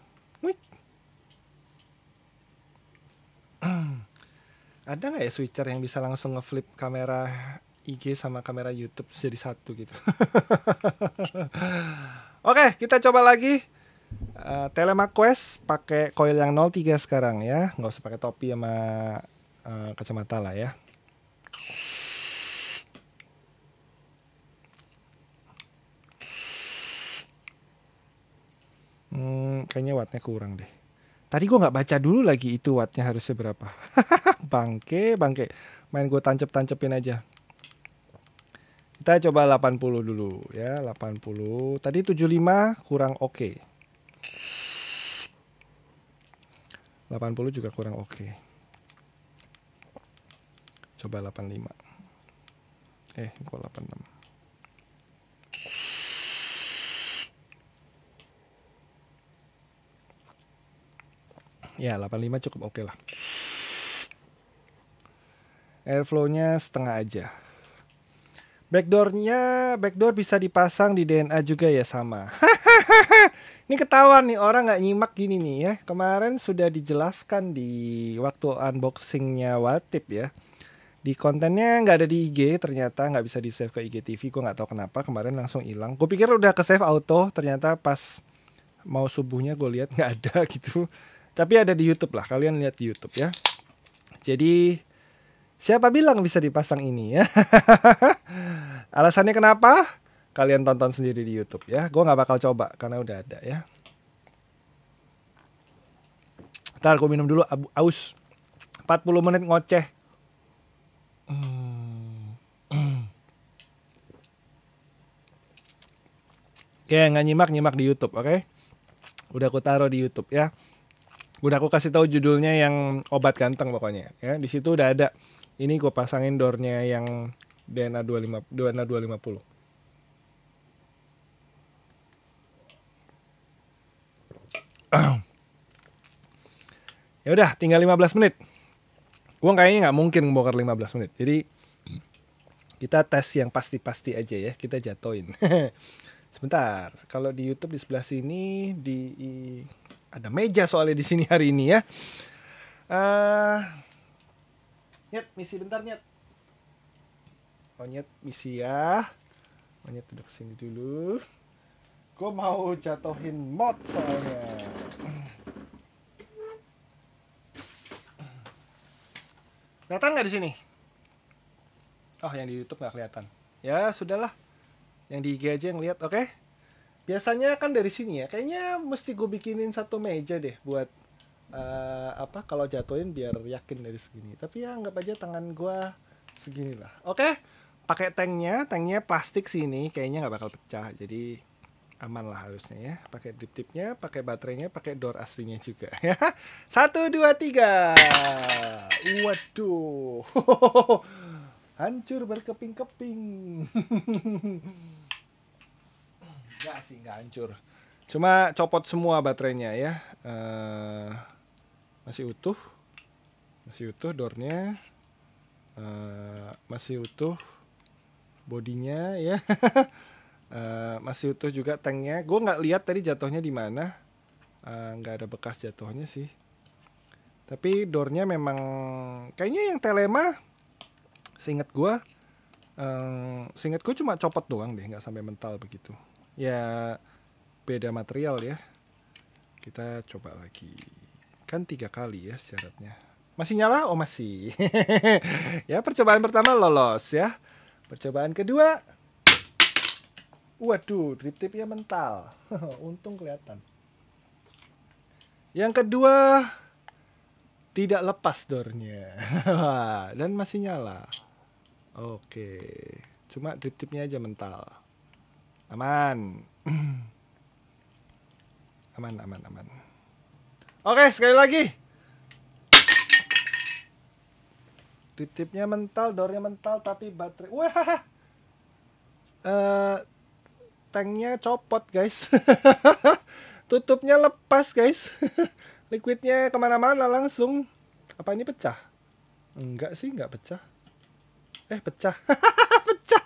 ada nggak ya switcher yang bisa langsung ngeflip kamera IG sama kamera YouTube jadi satu gitu. Oke, kita coba lagi. Uh, Telemac Quest pakai coil yang 03 sekarang ya. Nggak usah pakai topi sama uh, kacamata lah ya. Hmm, kayaknya wattnya kurang deh. Tadi gue nggak baca dulu lagi itu wattnya harus seberapa. bangke, bangke. Main gue tancep-tancepin aja. Kita coba 80 dulu ya, 80. Tadi 75 kurang oke. Okay. 80 juga kurang oke. Okay. Coba 85. Eh, kok 86. ya 85 cukup oke okay lah airflow-nya setengah aja Backdoornya, backdoor bisa dipasang di DNA juga ya sama. ini ketahuan nih orang nggak nyimak gini nih ya. Kemarin sudah dijelaskan di waktu unboxingnya Waltip ya. Di kontennya nggak ada di IG, ternyata nggak bisa di save ke IGTV. Gue nggak tahu kenapa kemarin langsung hilang. Gue pikir udah ke save auto, ternyata pas mau subuhnya gue lihat nggak ada gitu. Tapi ada di YouTube lah, kalian lihat di YouTube ya. Jadi siapa bilang bisa dipasang ini ya? Alasannya kenapa? Kalian tonton sendiri di YouTube ya. Gue nggak bakal coba karena udah ada ya. Ntar gue minum dulu abu, aus. 40 menit ngoceh. Hmm. Hmm. Oke, ya, nggak nyimak nyimak di YouTube, oke? Okay? Udah aku taruh di YouTube ya udah aku kasih tahu judulnya yang obat ganteng pokoknya ya di situ udah ada ini gua pasangin doornya yang DNA 25 DNA puluh ya udah tinggal 15 menit uang kayaknya nggak mungkin ngebongkar 15 menit jadi kita tes yang pasti-pasti aja ya kita jatoin sebentar kalau di YouTube di sebelah sini di ada meja soalnya di sini hari ini ya. Uh, nyet, misi bentar nyet. Oh nyet, misi ya. Oh nyet, duduk sini dulu. Gue mau jatuhin mod soalnya. Kelihatan nggak di sini? Oh, yang di YouTube nggak kelihatan. Ya sudahlah. Yang di IG aja yang lihat, oke? Okay? biasanya kan dari sini ya kayaknya mesti gue bikinin satu meja deh buat uh, apa kalau jatuhin biar yakin dari segini tapi ya anggap aja tangan gue segini lah oke okay? pakai tanknya tanknya plastik sini kayaknya nggak bakal pecah jadi aman lah harusnya ya pakai drip tipnya pakai baterainya pakai door aslinya juga ya satu dua tiga waduh hancur berkeping-keping Enggak sih, enggak hancur. Cuma copot semua baterainya ya. Uh, masih utuh. Masih utuh dornya. Uh, eh, masih utuh bodinya ya. uh, masih utuh juga tanknya. Gue nggak lihat tadi jatuhnya di mana. Nggak ada bekas jatuhnya sih. Tapi dornya memang kayaknya yang telema seingat gue um, seingat gue cuma copot doang deh nggak sampai mental begitu ya beda material ya kita coba lagi kan tiga kali ya syaratnya masih nyala oh masih ya percobaan pertama lolos ya percobaan kedua waduh drip tipnya mental untung kelihatan yang kedua tidak lepas dornya dan masih nyala oke cuma drip tipnya aja mental Aman. aman, aman, aman. Oke, sekali lagi. Titipnya mental, dornya mental, tapi baterai. Wah, uh, tanknya copot guys tutupnya lepas guys liquidnya kemana-mana langsung apa ini pecah enggak sih enggak pecah eh pecah pecah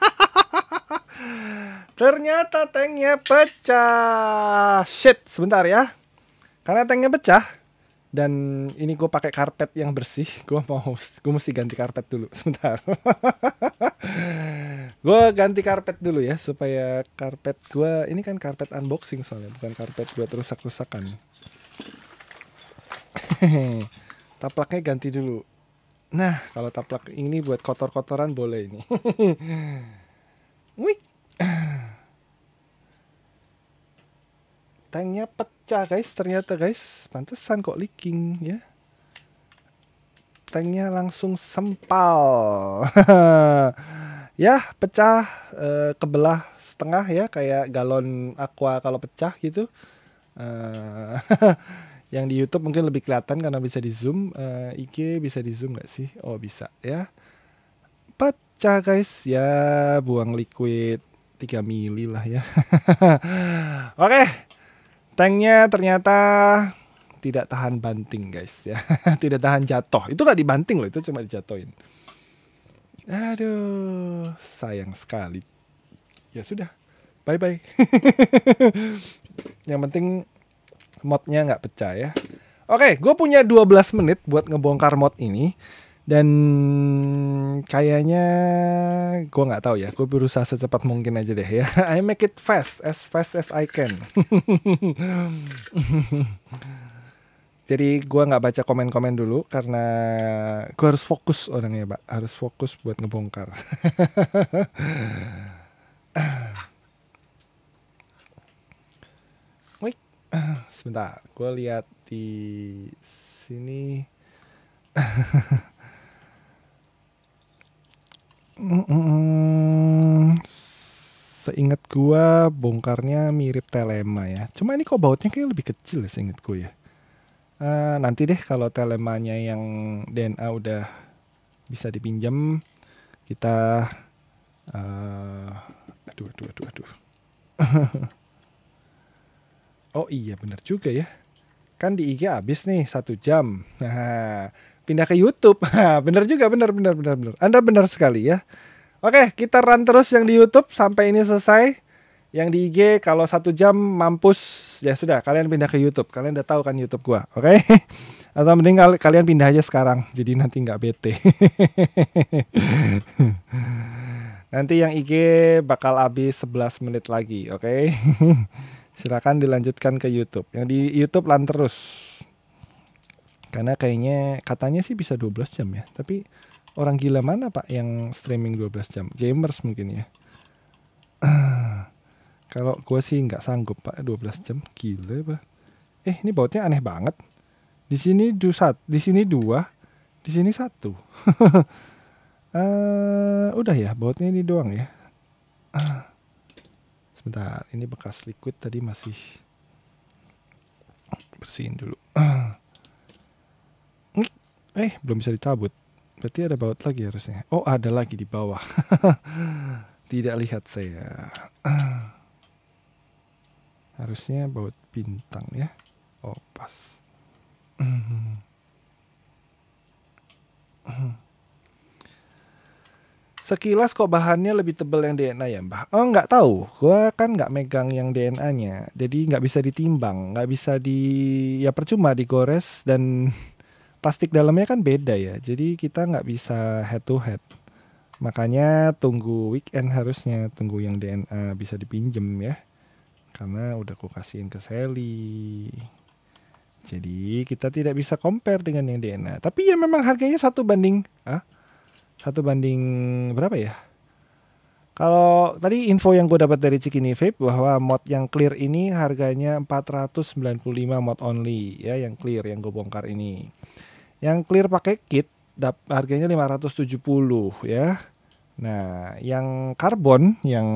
Ternyata tanknya pecah. Shit, sebentar ya. Karena tanknya pecah dan ini gue pakai karpet yang bersih. Gue mau gue mesti ganti karpet dulu sebentar. gue ganti karpet dulu ya supaya karpet gue ini kan karpet unboxing soalnya bukan karpet buat rusak-rusakan. Taplaknya ganti dulu. Nah, kalau taplak ini buat kotor-kotoran boleh ini. Wih. Tanknya pecah guys, ternyata guys. Pantesan kok leaking ya. Tanknya langsung sempal. ya, pecah e, kebelah setengah ya kayak galon aqua kalau pecah gitu. E, yang di YouTube mungkin lebih kelihatan karena bisa di zoom. e, eh, IG bisa di zoom nggak sih? Oh bisa ya. Pecah guys ya, buang liquid. 3 mili lah ya. Oke. Tanknya ternyata tidak tahan banting guys ya. tidak tahan jatuh. Itu gak dibanting loh, itu cuma dijatuhin. Aduh, sayang sekali. Ya sudah. Bye bye. Yang penting modnya gak pecah ya. Oke, gue punya 12 menit buat ngebongkar mod ini dan kayaknya gue nggak tahu ya gue berusaha secepat mungkin aja deh ya I make it fast as fast as I can jadi gue nggak baca komen-komen dulu karena gue harus fokus orangnya pak harus fokus buat ngebongkar wait sebentar gue lihat di sini seingat gua bongkarnya mirip telema ya. Cuma ini kok bautnya kayak lebih kecil ya seingat gua ya. Uh, nanti deh kalau telemanya yang DNA udah bisa dipinjam kita uh, aduh aduh aduh aduh. oh iya benar juga ya. Kan di IG habis nih satu jam. Nah, pindah ke YouTube. bener juga, bener, bener, bener, bener. Anda bener sekali ya. Oke, kita run terus yang di YouTube sampai ini selesai. Yang di IG kalau satu jam mampus ya sudah kalian pindah ke YouTube. Kalian udah tahu kan YouTube gua, oke? Okay? Atau mending kalian pindah aja sekarang, jadi nanti nggak bete. nanti yang IG bakal habis 11 menit lagi, oke? Okay? Silakan dilanjutkan ke YouTube. Yang di YouTube lan terus. Karena kayaknya katanya sih bisa 12 jam ya. Tapi orang gila mana pak yang streaming 12 jam? Gamers mungkin ya. Kalau gue sih nggak sanggup pak 12 jam gila pak. Eh ini bautnya aneh banget. Di sini dua di sini dua, di sini satu. uh, udah ya bautnya ini doang ya. Uh, sebentar ini bekas liquid tadi masih bersihin dulu. Eh, belum bisa ditabut. Berarti ada baut lagi harusnya. Oh, ada lagi di bawah. Tidak lihat saya. harusnya baut bintang ya. Oh, pas. Sekilas kok bahannya lebih tebel yang DNA ya mbah? Oh nggak tahu, gua kan nggak megang yang DNA-nya, jadi nggak bisa ditimbang, nggak bisa di ya percuma digores dan plastik dalamnya kan beda ya jadi kita nggak bisa head to head makanya tunggu weekend harusnya tunggu yang DNA bisa dipinjem ya karena udah aku kasihin ke Sally jadi kita tidak bisa compare dengan yang DNA tapi ya memang harganya satu banding ah satu banding berapa ya kalau tadi info yang gue dapat dari Cikini Vape bahwa mod yang clear ini harganya 495 mod only ya yang clear yang gue bongkar ini. Yang clear pakai kit dap, harganya 570 ya. Nah, yang karbon yang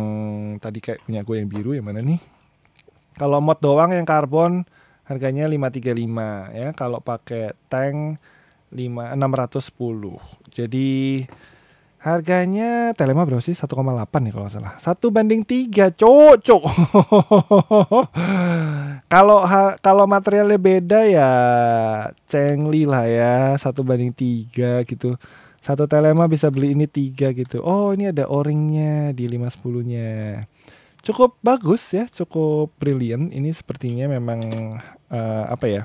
tadi kayak punya gue yang biru yang mana nih? Kalau mod doang yang karbon harganya 535 ya. Kalau pakai tank 5 610. Jadi Harganya Telema berapa sih? 1,8 nih ya kalau nggak salah. 1 banding 3. Cocok. kalau kalau materialnya beda ya cengli lah ya. 1 banding 3 gitu. Satu Telema bisa beli ini 3 gitu. Oh, ini ada o-ringnya di 510-nya. Cukup bagus ya, cukup brilliant. Ini sepertinya memang uh, apa ya?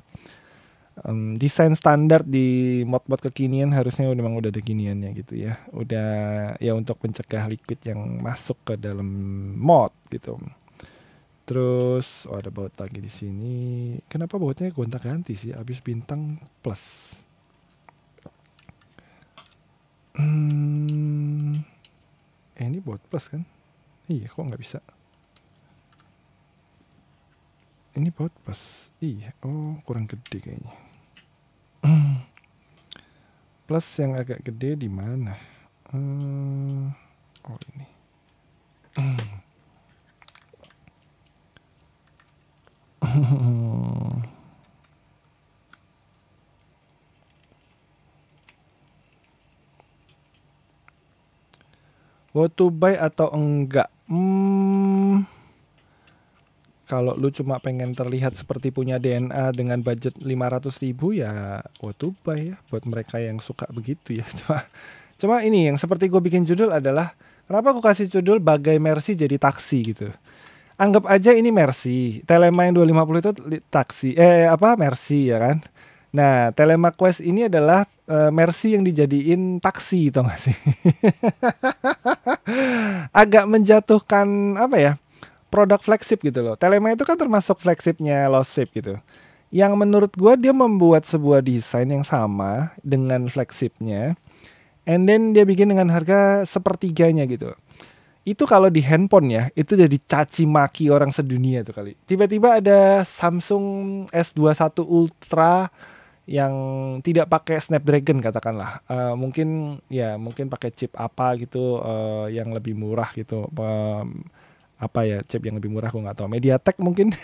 um, desain standar di mod-mod kekinian harusnya udah memang udah ada kekiniannya gitu ya. Udah ya untuk pencegah liquid yang masuk ke dalam mod gitu. Terus oh ada baut lagi di sini. Kenapa bautnya gonta-ganti sih? abis bintang plus. Hmm, eh ini baut plus kan? Iya kok nggak bisa. Ini baut plus. Iya, oh kurang gede kayaknya. Plus yang agak gede di mana? Hmm, oh ini. Waktu to buy atau enggak? Hmm, kalau lu cuma pengen terlihat seperti punya DNA dengan budget 500 ribu ya what to buy ya buat mereka yang suka begitu ya cuma cuma ini yang seperti gue bikin judul adalah kenapa gue kasih judul bagai Mercy jadi taksi gitu anggap aja ini Mercy Telema yang 250 itu taksi eh apa Mercy ya kan nah Telema Quest ini adalah eh, Mercy yang dijadiin taksi tau gak sih agak menjatuhkan apa ya produk flagship gitu loh. Telema itu kan termasuk flagshipnya Ship gitu. Yang menurut gue dia membuat sebuah desain yang sama dengan flagshipnya. And then dia bikin dengan harga sepertiganya gitu Itu kalau di handphone ya, itu jadi caci maki orang sedunia tuh kali. Tiba-tiba ada Samsung S21 Ultra yang tidak pakai Snapdragon katakanlah uh, mungkin ya mungkin pakai chip apa gitu uh, yang lebih murah gitu um, apa ya chip yang lebih murah aku nggak tahu MediaTek mungkin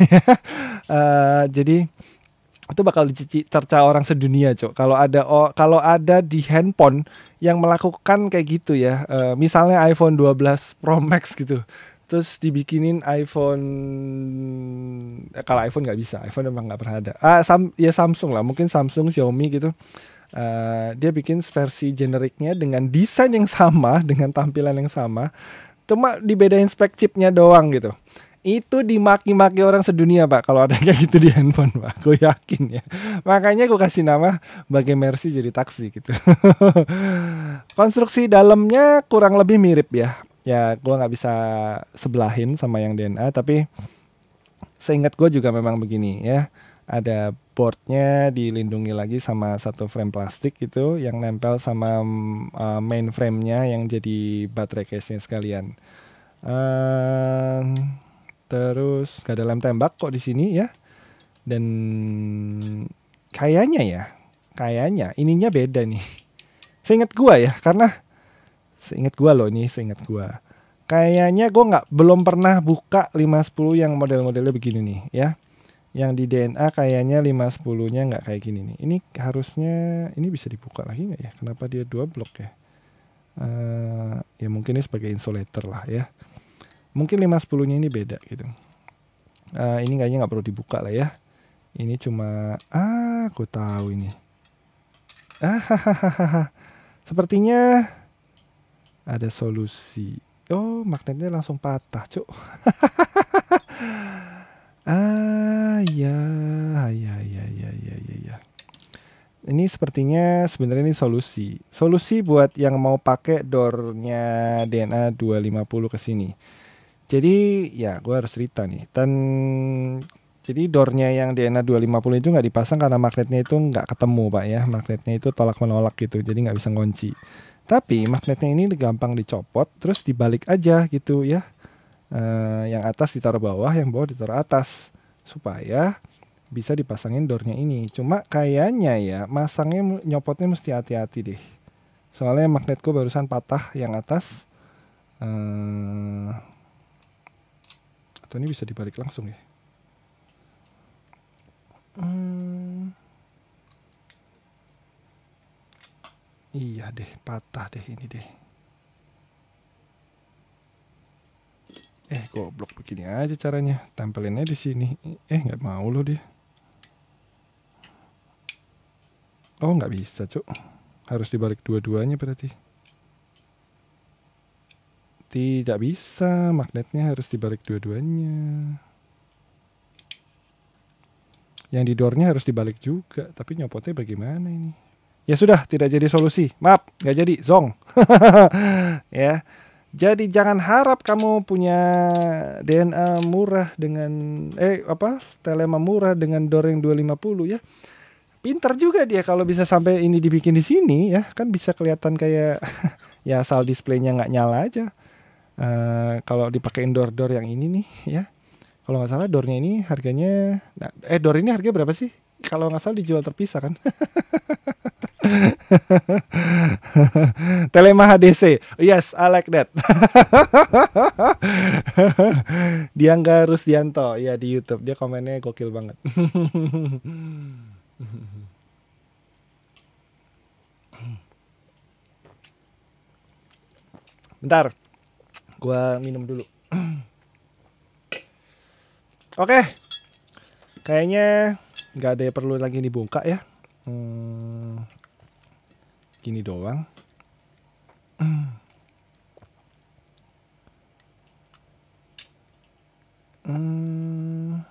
uh, jadi itu bakal cerca orang sedunia cok kalau ada oh, kalau ada di handphone yang melakukan kayak gitu ya uh, misalnya iPhone 12 Pro Max gitu terus dibikinin iPhone eh, kalau iPhone nggak bisa iPhone emang nggak pernah ada ah sam ya Samsung lah mungkin Samsung Xiaomi gitu Uh, dia bikin versi generiknya dengan desain yang sama, dengan tampilan yang sama, Cuma dibedain spek chipnya doang gitu. Itu dimaki-maki orang sedunia pak kalau ada kayak gitu di handphone pak. Gue yakin ya. Makanya gue kasih nama bagi Mercy jadi taksi gitu. Konstruksi dalamnya kurang lebih mirip ya. Ya gue nggak bisa sebelahin sama yang DNA tapi seingat gue juga memang begini ya. Ada boardnya dilindungi lagi sama satu frame plastik gitu yang nempel sama uh, main framenya yang jadi baterai case-nya sekalian. Uh, terus gak ada lem tembak kok di sini ya. Dan kayaknya ya, kayaknya ininya beda nih. Seingat gua ya, karena seingat gua loh ini, seingat gua. Kayaknya gua nggak belum pernah buka 510 yang model-modelnya begini nih ya yang di DNA kayaknya 510-nya nggak kayak gini nih. Ini harusnya ini bisa dibuka lagi nggak ya? Kenapa dia dua blok ya? Uh, ya mungkin ini sebagai insulator lah ya. Mungkin 510-nya ini beda gitu. Uh, ini kayaknya nggak perlu dibuka lah ya. Ini cuma ah aku tahu ini. Ah, hahaha. Sepertinya ada solusi. Oh, magnetnya langsung patah, Cuk. Ah ya, ya, ya, ya, ya, ya, ya. Ini sepertinya sebenarnya ini solusi. Solusi buat yang mau pakai dornya DNA 250 ke sini. Jadi ya gue harus cerita nih. Dan jadi door-nya yang DNA 250 itu nggak dipasang karena magnetnya itu nggak ketemu pak ya. Magnetnya itu tolak menolak gitu. Jadi nggak bisa ngunci. Tapi magnetnya ini gampang dicopot terus dibalik aja gitu ya Eh, yang atas ditaruh bawah, yang bawah ditaruh atas supaya bisa dipasangin doornya ini. Cuma kayaknya ya masangnya nyopotnya mesti hati-hati deh. Soalnya magnetku barusan patah yang atas. Uh, atau ini bisa dibalik langsung ya? Hmm. Iya deh, patah deh ini deh. Eh, goblok begini aja caranya. Tempelinnya di sini. Eh, nggak mau loh dia. Oh, nggak bisa, Cuk. Harus dibalik dua-duanya berarti. Tidak bisa, magnetnya harus dibalik dua-duanya. Yang di doornya harus dibalik juga, tapi nyopotnya bagaimana ini? Ya sudah, tidak jadi solusi. Maaf, nggak jadi, zong. ya. Jadi jangan harap kamu punya DNA murah dengan eh apa? Telema murah dengan Doreng 250 ya. Pinter juga dia kalau bisa sampai ini dibikin di sini ya, kan bisa kelihatan kayak ya asal displaynya nggak nyala aja. Uh, kalau dipakai indoor door yang ini nih ya. Kalau nggak salah doornya ini harganya nah, eh door ini harganya berapa sih? Kalau nggak salah dijual terpisah kan. Telema HDC. Yes, I like that. Dia harus Rusdianto ya di YouTube. Dia komennya gokil banget. Bentar. Gua minum dulu. Oke. Okay. Kayaknya nggak ada yang perlu lagi dibuka ya. Hmm gini doang. Hmm.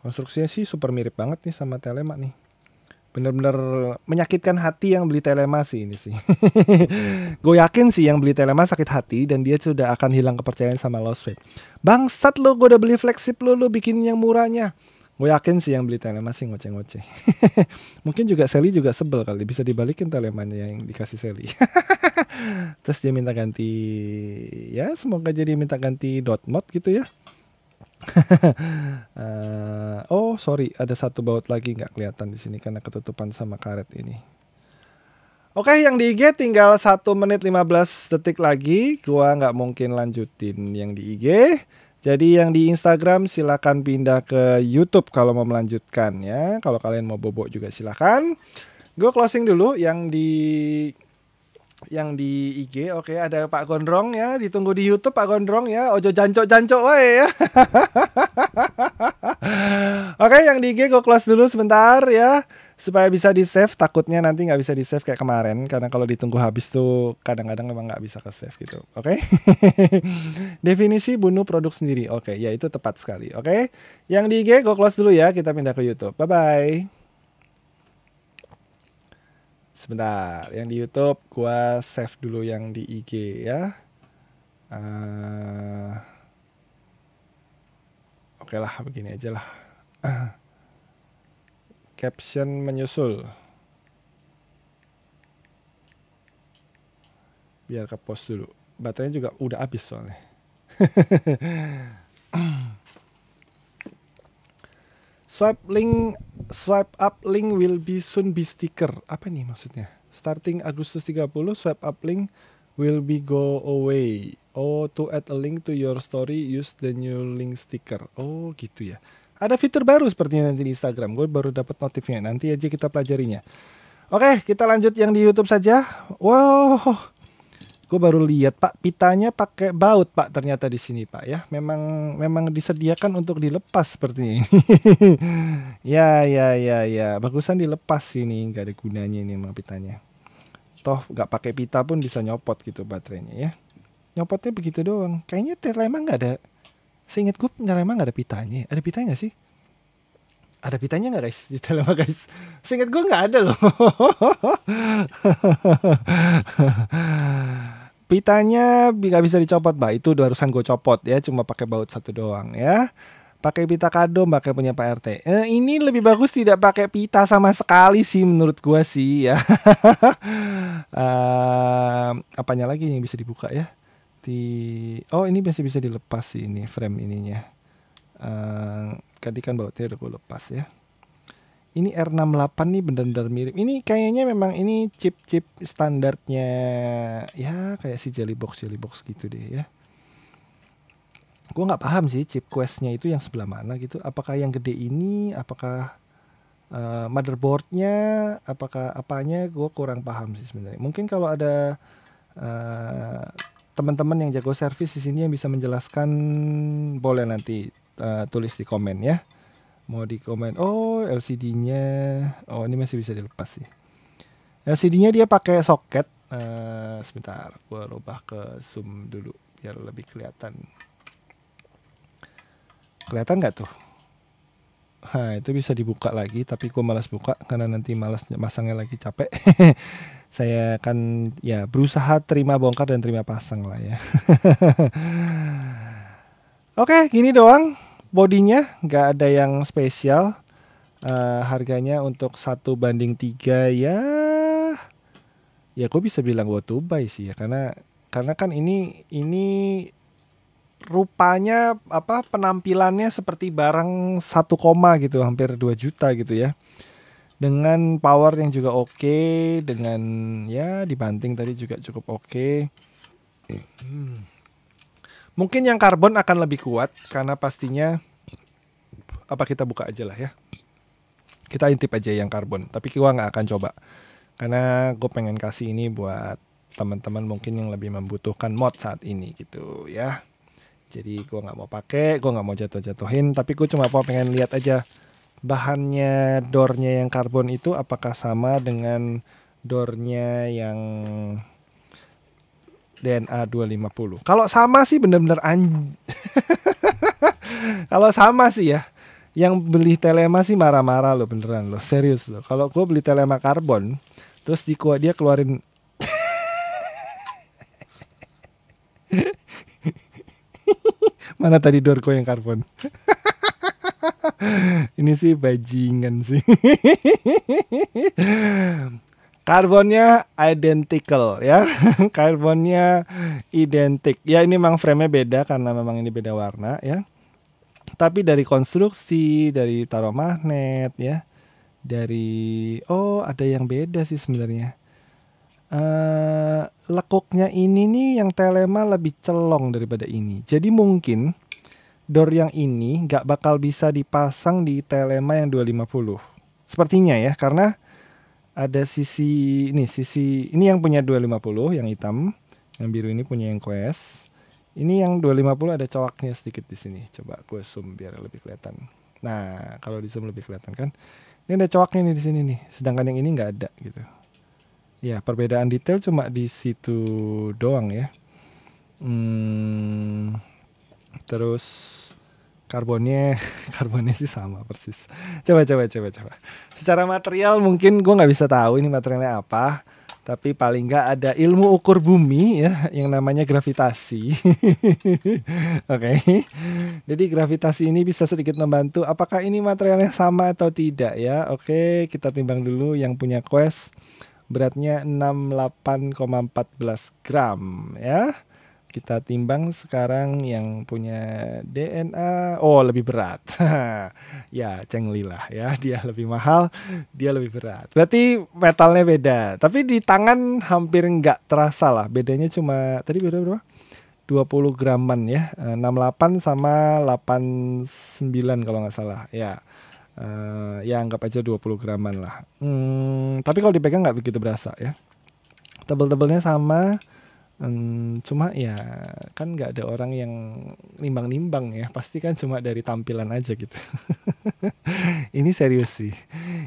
Konstruksinya sih super mirip banget nih sama Telema nih. Bener-bener menyakitkan hati yang beli Telema sih ini sih. gue yakin sih yang beli Telema sakit hati dan dia sudah akan hilang kepercayaan sama Lost Fate. Bangsat lo gue udah beli flagship lo, lo bikin yang murahnya. Gue yakin sih yang beli Telema sih ngoceh-ngoceh. Mungkin juga Sally juga sebel kali. Bisa dibalikin Telemanya yang dikasih Sally. Terus dia minta ganti... Ya semoga jadi minta ganti dot mod gitu ya. uh, oh sorry ada satu baut lagi nggak kelihatan di sini karena ketutupan sama karet ini. Oke okay, yang di IG tinggal 1 menit 15 detik lagi. Gua nggak mungkin lanjutin yang di IG. Jadi yang di Instagram silakan pindah ke YouTube kalau mau melanjutkan ya. Kalau kalian mau bobok juga silakan. Gue closing dulu yang di yang di IG oke okay. ada Pak Gondrong ya ditunggu di YouTube Pak Gondrong ya ojo jancok-jancok wae ya oke okay, yang di IG gue close dulu sebentar ya supaya bisa di save takutnya nanti nggak bisa di save kayak kemarin karena kalau ditunggu habis tuh kadang-kadang emang nggak bisa ke save gitu oke okay? definisi bunuh produk sendiri oke okay, ya itu tepat sekali oke okay? yang di IG gue close dulu ya kita pindah ke YouTube bye bye Sebentar, yang di YouTube gua save dulu yang di IG ya. Uh, Oke okay lah, begini aja lah. caption menyusul. Biar ke post dulu. Baterainya juga udah habis soalnya. Swipe link swipe up link will be soon be sticker. Apa nih maksudnya? Starting Agustus 30 swipe up link will be go away. Oh, to add a link to your story use the new link sticker. Oh, gitu ya. Ada fitur baru sepertinya nanti di Instagram. Gue baru dapat notifnya. Nanti aja kita pelajarinya. Oke, kita lanjut yang di YouTube saja. Wow. Gue baru lihat Pak pitanya pakai baut Pak ternyata di sini Pak ya. Memang memang disediakan untuk dilepas seperti ini. ya ya ya ya. Bagusan dilepas ini nggak ada gunanya ini memang pitanya. Toh nggak pakai pita pun bisa nyopot gitu baterainya ya. Nyopotnya begitu doang. Kayaknya Terlema nggak ada. Seingat gue Terlema nggak ada pitanya. Ada pitanya nggak sih? ada pitanya nggak guys di Telema guys? Seingat gue nggak ada loh. Pitanya nggak bisa dicopot, Mbak. Itu udah barusan gue copot ya, cuma pakai baut satu doang ya. Pakai pita kado, pakai punya Pak RT. Eh, ini lebih bagus tidak pakai pita sama sekali sih menurut gue sih ya. uh, apanya lagi yang bisa dibuka ya? Di oh ini masih bisa dilepas sih ini frame ininya. Uh, tadi bautnya udah gue lepas ya ini R68 nih benar-benar mirip. Ini kayaknya memang ini chip-chip standarnya ya kayak si Jelly Box Jelly Box gitu deh ya. Gue nggak paham sih chip questnya itu yang sebelah mana gitu. Apakah yang gede ini? Apakah uh, motherboardnya? Apakah apanya? Gue kurang paham sih sebenarnya. Mungkin kalau ada uh, teman-teman yang jago servis di sini yang bisa menjelaskan boleh nanti uh, tulis di komen ya mau di komen oh LCD-nya oh ini masih bisa dilepas sih LCD-nya dia pakai soket uh, sebentar gua rubah ke zoom dulu biar lebih kelihatan kelihatan nggak tuh Nah, itu bisa dibuka lagi tapi gue malas buka karena nanti malas masangnya lagi capek saya akan ya berusaha terima bongkar dan terima pasang lah ya oke gini doang bodinya nggak ada yang spesial uh, harganya untuk satu banding tiga ya ya aku bisa bilang gue to buy sih ya karena karena kan ini ini rupanya apa penampilannya seperti barang satu koma gitu hampir 2 juta gitu ya dengan power yang juga oke okay, dengan ya dibanting tadi juga cukup oke okay. hmm Mungkin yang karbon akan lebih kuat karena pastinya apa kita buka aja lah ya. Kita intip aja yang karbon, tapi gua nggak akan coba. Karena gue pengen kasih ini buat teman-teman mungkin yang lebih membutuhkan mod saat ini gitu ya. Jadi gue nggak mau pakai, gue nggak mau jatuh-jatuhin, tapi gue cuma mau pengen lihat aja bahannya dornya yang karbon itu apakah sama dengan dornya yang DNA 250. Kalau sama sih bener-bener anj... Kalau sama sih ya. Yang beli telema sih marah-marah lo beneran lo Serius lo. Kalau gue beli telema karbon. Terus di dia keluarin... Mana tadi Dorko yang karbon? Ini sih bajingan sih. Karbonnya identical ya. Karbonnya identik. Ya ini memang frame-nya beda karena memang ini beda warna ya. Tapi dari konstruksi, dari taruh magnet ya. Dari oh ada yang beda sih sebenarnya. Uh, lekuknya ini nih yang telema lebih celong daripada ini. Jadi mungkin door yang ini nggak bakal bisa dipasang di telema yang 250. Sepertinya ya karena ada sisi ini sisi ini yang punya 250 yang hitam yang biru ini punya yang quest ini yang 250 ada cowoknya sedikit di sini coba gue zoom biar lebih kelihatan nah kalau di zoom lebih kelihatan kan ini ada cowoknya nih di sini nih sedangkan yang ini nggak ada gitu ya perbedaan detail cuma di situ doang ya hmm, terus karbonnya karbonnya sih sama persis coba coba coba coba secara material mungkin gue nggak bisa tahu ini materialnya apa tapi paling nggak ada ilmu ukur bumi ya yang namanya gravitasi oke okay. jadi gravitasi ini bisa sedikit membantu apakah ini materialnya sama atau tidak ya oke okay, kita timbang dulu yang punya quest beratnya 68,14 gram ya kita timbang sekarang yang punya DNA. Oh, lebih berat. ya, ceng lah ya. Dia lebih mahal, dia lebih berat. Berarti metalnya beda. Tapi di tangan hampir nggak terasa lah. Bedanya cuma tadi beda berapa? 20 graman ya. 68 eh, sama 89 kalau nggak salah. Ya. Uh, ya anggap aja 20 graman lah. Hmm, tapi kalau dipegang nggak begitu berasa ya. Tebel-tebelnya sama Hmm, cuma ya kan nggak ada orang yang nimbang-nimbang ya pasti kan cuma dari tampilan aja gitu ini serius sih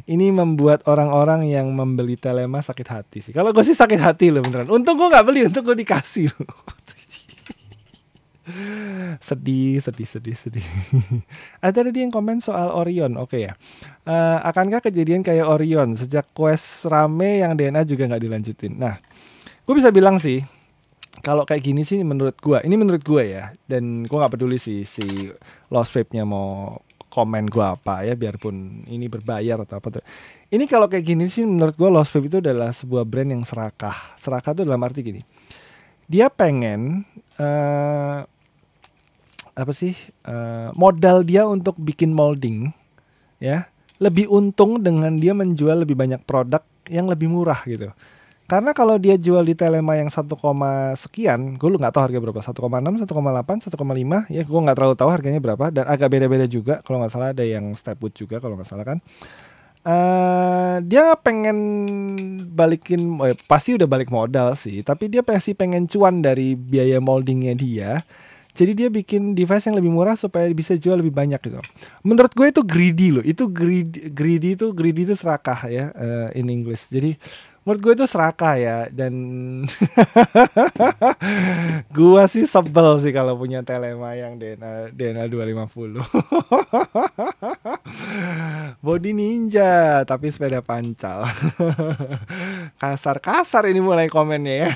ini membuat orang-orang yang membeli telema sakit hati sih kalau gue sih sakit hati loh beneran untung gue nggak beli untung gue dikasih loh sedih sedih sedih sedih ada tadi yang komen soal Orion oke okay ya uh, akankah kejadian kayak Orion sejak quest rame yang DNA juga nggak dilanjutin nah gue bisa bilang sih kalau kayak gini sih menurut gua, ini menurut gua ya, dan gua nggak peduli sih si Lost Vape-nya mau komen gua apa ya, biarpun ini berbayar atau apa tuh. Ini kalau kayak gini sih menurut gua Lost Vape itu adalah sebuah brand yang serakah. Serakah itu dalam arti gini, dia pengen uh, apa sih uh, modal dia untuk bikin molding, ya lebih untung dengan dia menjual lebih banyak produk yang lebih murah gitu karena kalau dia jual di Telema yang 1, sekian, gue lu nggak tahu harga berapa, 1,6, 1,8, 1,5, ya gue nggak terlalu tahu harganya berapa dan agak beda-beda juga. Kalau nggak salah ada yang step wood juga kalau nggak salah kan. Uh, dia pengen balikin, eh, pasti udah balik modal sih, tapi dia pasti pengen cuan dari biaya moldingnya dia. Jadi dia bikin device yang lebih murah supaya bisa jual lebih banyak gitu. Menurut gue itu greedy loh, itu greedy, greedy itu greedy itu serakah ya uh, in English. Jadi menurut gue itu serakah ya dan gue sih sebel sih kalau punya telema yang DNA DNA 250 body ninja tapi sepeda pancal kasar-kasar ini mulai komennya ya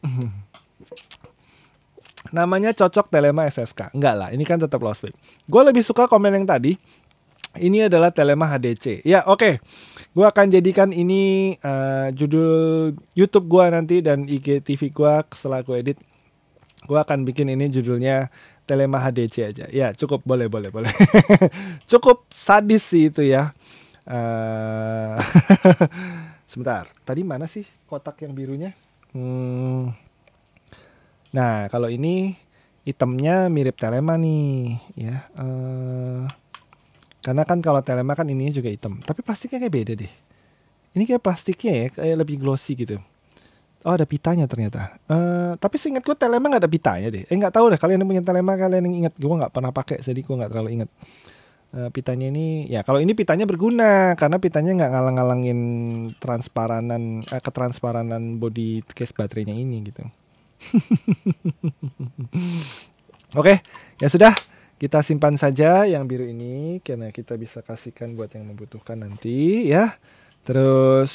namanya cocok telema SSK enggak lah ini kan tetap lost gue lebih suka komen yang tadi ini adalah Telema HDC. Ya, oke. Okay. Gua akan jadikan ini uh, judul YouTube gua nanti dan IGTV gua setelah gua edit. Gua akan bikin ini judulnya Telema HDC aja. Ya, cukup boleh boleh boleh. cukup sadis sih itu ya. Uh, sebentar. Tadi mana sih kotak yang birunya? Hmm. Nah, kalau ini itemnya mirip Telema nih, ya. Uh, karena kan kalau telema kan ininya juga hitam. Tapi plastiknya kayak beda deh. Ini kayak plastiknya ya, kayak lebih glossy gitu. Oh ada pitanya ternyata. Uh, tapi seingat gue telema nggak ada pitanya deh. Eh nggak tahu deh kalian yang punya telema kalian yang ingat. Gue nggak pernah pakai jadi gue nggak terlalu ingat. Uh, pitanya ini ya kalau ini pitanya berguna karena pitanya nggak ngalang-ngalangin transparanan uh, eh, ketransparanan body case baterainya ini gitu. Oke, okay, ya sudah. Kita simpan saja yang biru ini karena kita bisa kasihkan buat yang membutuhkan nanti ya. Terus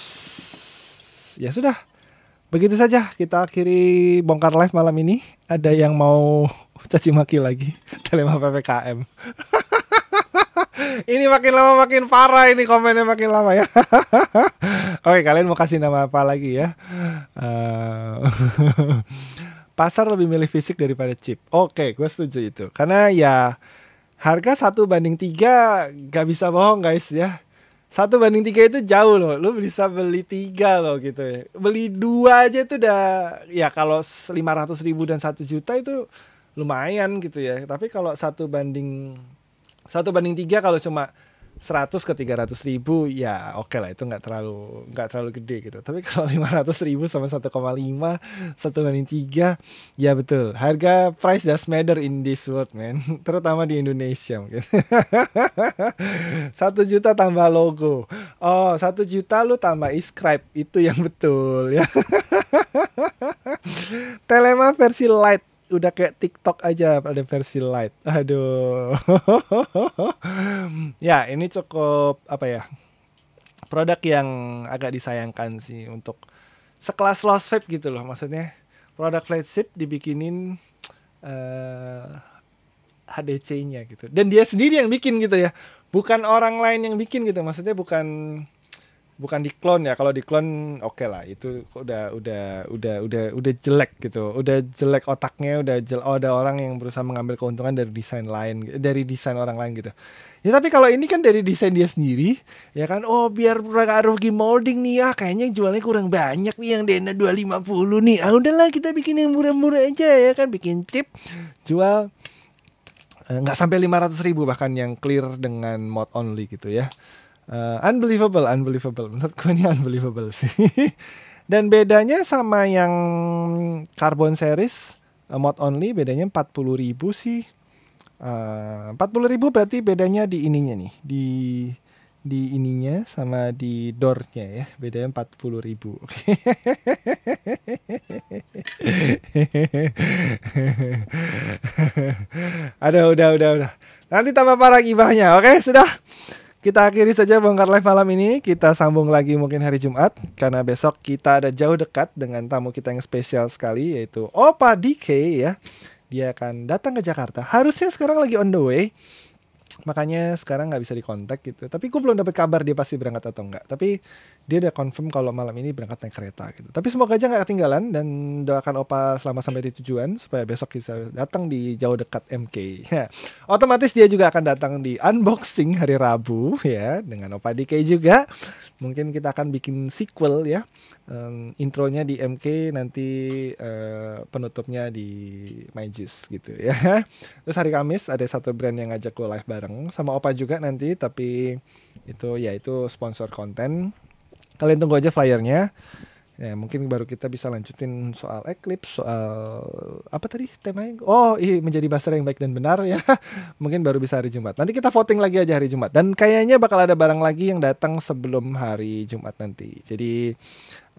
ya sudah. Begitu saja kita akhiri bongkar live malam ini. Ada yang mau caci maki lagi Telema PPKM. ini makin lama makin parah ini komennya makin lama ya. Oke, kalian mau kasih nama apa lagi ya? Uh pasar lebih milih fisik daripada chip. Oke, okay, gue setuju itu. Karena ya harga satu banding tiga gak bisa bohong guys ya. Satu banding tiga itu jauh loh. Lu bisa beli tiga loh gitu ya. Beli dua aja itu udah ya kalau lima ratus ribu dan satu juta itu lumayan gitu ya. Tapi kalau satu banding satu banding tiga kalau cuma 100 ke 300 ribu ya oke okay lah itu nggak terlalu nggak terlalu gede gitu tapi kalau 500 ribu sama 1,5 satu banding tiga ya betul harga price does matter in this world man terutama di Indonesia mungkin satu juta tambah logo oh satu juta lu tambah iscribe itu yang betul ya Telema versi light udah kayak TikTok aja pada versi light. Aduh. ya, ini cukup apa ya? Produk yang agak disayangkan sih untuk sekelas Lost Vape gitu loh maksudnya. Produk flagship dibikinin uh, eh, HDC-nya gitu. Dan dia sendiri yang bikin gitu ya. Bukan orang lain yang bikin gitu. Maksudnya bukan bukan di clone ya kalau di clone oke okay lah itu udah udah udah udah udah jelek gitu udah jelek otaknya udah jelek oh, ada orang yang berusaha mengambil keuntungan dari desain lain dari desain orang lain gitu ya tapi kalau ini kan dari desain dia sendiri ya kan oh biar gak rugi molding nih ah kayaknya jualnya kurang banyak nih yang dana 250 nih ah udahlah kita bikin yang murah-murah aja ya kan bikin chip jual eh, nggak eh, sampai 500 ribu bahkan yang clear dengan mod only gitu ya uh, unbelievable, unbelievable. Menurut gue ini unbelievable sih. Dan bedanya sama yang Carbon Series uh, mod only bedanya 40.000 sih. Eh, uh, 40.000 berarti bedanya di ininya nih, di di ininya sama di doornya ya bedanya empat puluh ribu ada udah udah udah nanti tambah parah gibahnya oke okay? sudah kita akhiri saja bongkar live malam ini. Kita sambung lagi mungkin hari Jumat karena besok kita ada jauh dekat dengan tamu kita yang spesial sekali yaitu Opa DK ya. Dia akan datang ke Jakarta. Harusnya sekarang lagi on the way makanya sekarang nggak bisa dikontak gitu tapi gue belum dapat kabar dia pasti berangkat atau enggak tapi dia udah confirm kalau malam ini berangkat naik kereta gitu. Tapi semoga aja nggak ketinggalan dan doakan Opa selama sampai di tujuan supaya besok bisa datang di jauh dekat MK. Ya. Otomatis dia juga akan datang di unboxing hari Rabu ya dengan Opa DK juga. Mungkin kita akan bikin sequel ya. Um, intronya di MK nanti uh, penutupnya di Magis gitu ya. Terus hari Kamis ada satu brand yang ngajak gue live bareng sama Opa juga nanti tapi itu ya itu sponsor konten Kalian tunggu aja flyernya. Ya, mungkin baru kita bisa lanjutin soal eclipse, soal apa tadi tema yang Oh, iya, menjadi baser yang baik dan benar ya. mungkin baru bisa hari Jumat. Nanti kita voting lagi aja hari Jumat. Dan kayaknya bakal ada barang lagi yang datang sebelum hari Jumat nanti. Jadi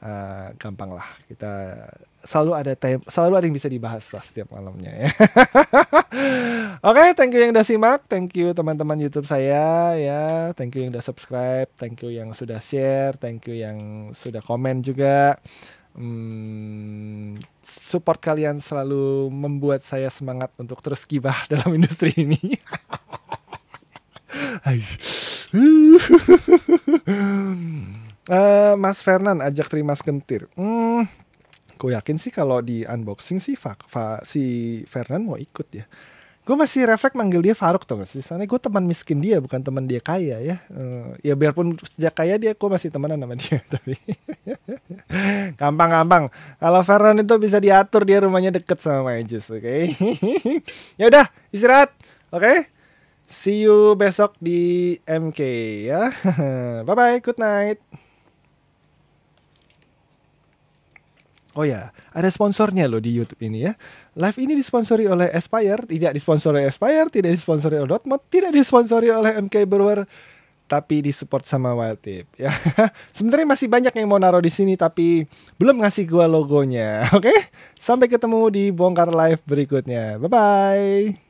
uh, eh, gampang lah kita selalu ada tem selalu ada yang bisa dibahas lah setiap malamnya ya. Oke, okay, thank you yang udah simak, thank you teman-teman YouTube saya ya, thank you yang udah subscribe, thank you yang sudah share, thank you yang sudah komen juga. Hmm, support kalian selalu membuat saya semangat untuk terus gibah dalam industri ini. uh, Mas Fernan ajak terima gentir. Hmm Gue yakin sih kalau di unboxing sih Fa, Fa, si Fernan mau ikut ya. Gue masih refleks manggil dia Faruk tuh, gak sih? Soalnya gue teman miskin dia bukan teman dia kaya ya. Uh, ya biarpun sejak kaya dia gue masih temenan sama dia tapi gampang-gampang. Kalau Fernan itu bisa diatur dia rumahnya deket sama Majus, oke? Okay? ya udah istirahat, oke? Okay? See you besok di MK ya. bye bye, good night. Oh ya, ada sponsornya loh di YouTube ini ya. Live ini disponsori oleh Aspire, tidak disponsori oleh Aspire, tidak disponsori oleh Dotmod, tidak disponsori oleh MK Brewer, tapi disupport sama Wildtip ya. Sebenarnya masih banyak yang mau naruh di sini tapi belum ngasih gua logonya, oke? Sampai ketemu di bongkar live berikutnya. Bye bye.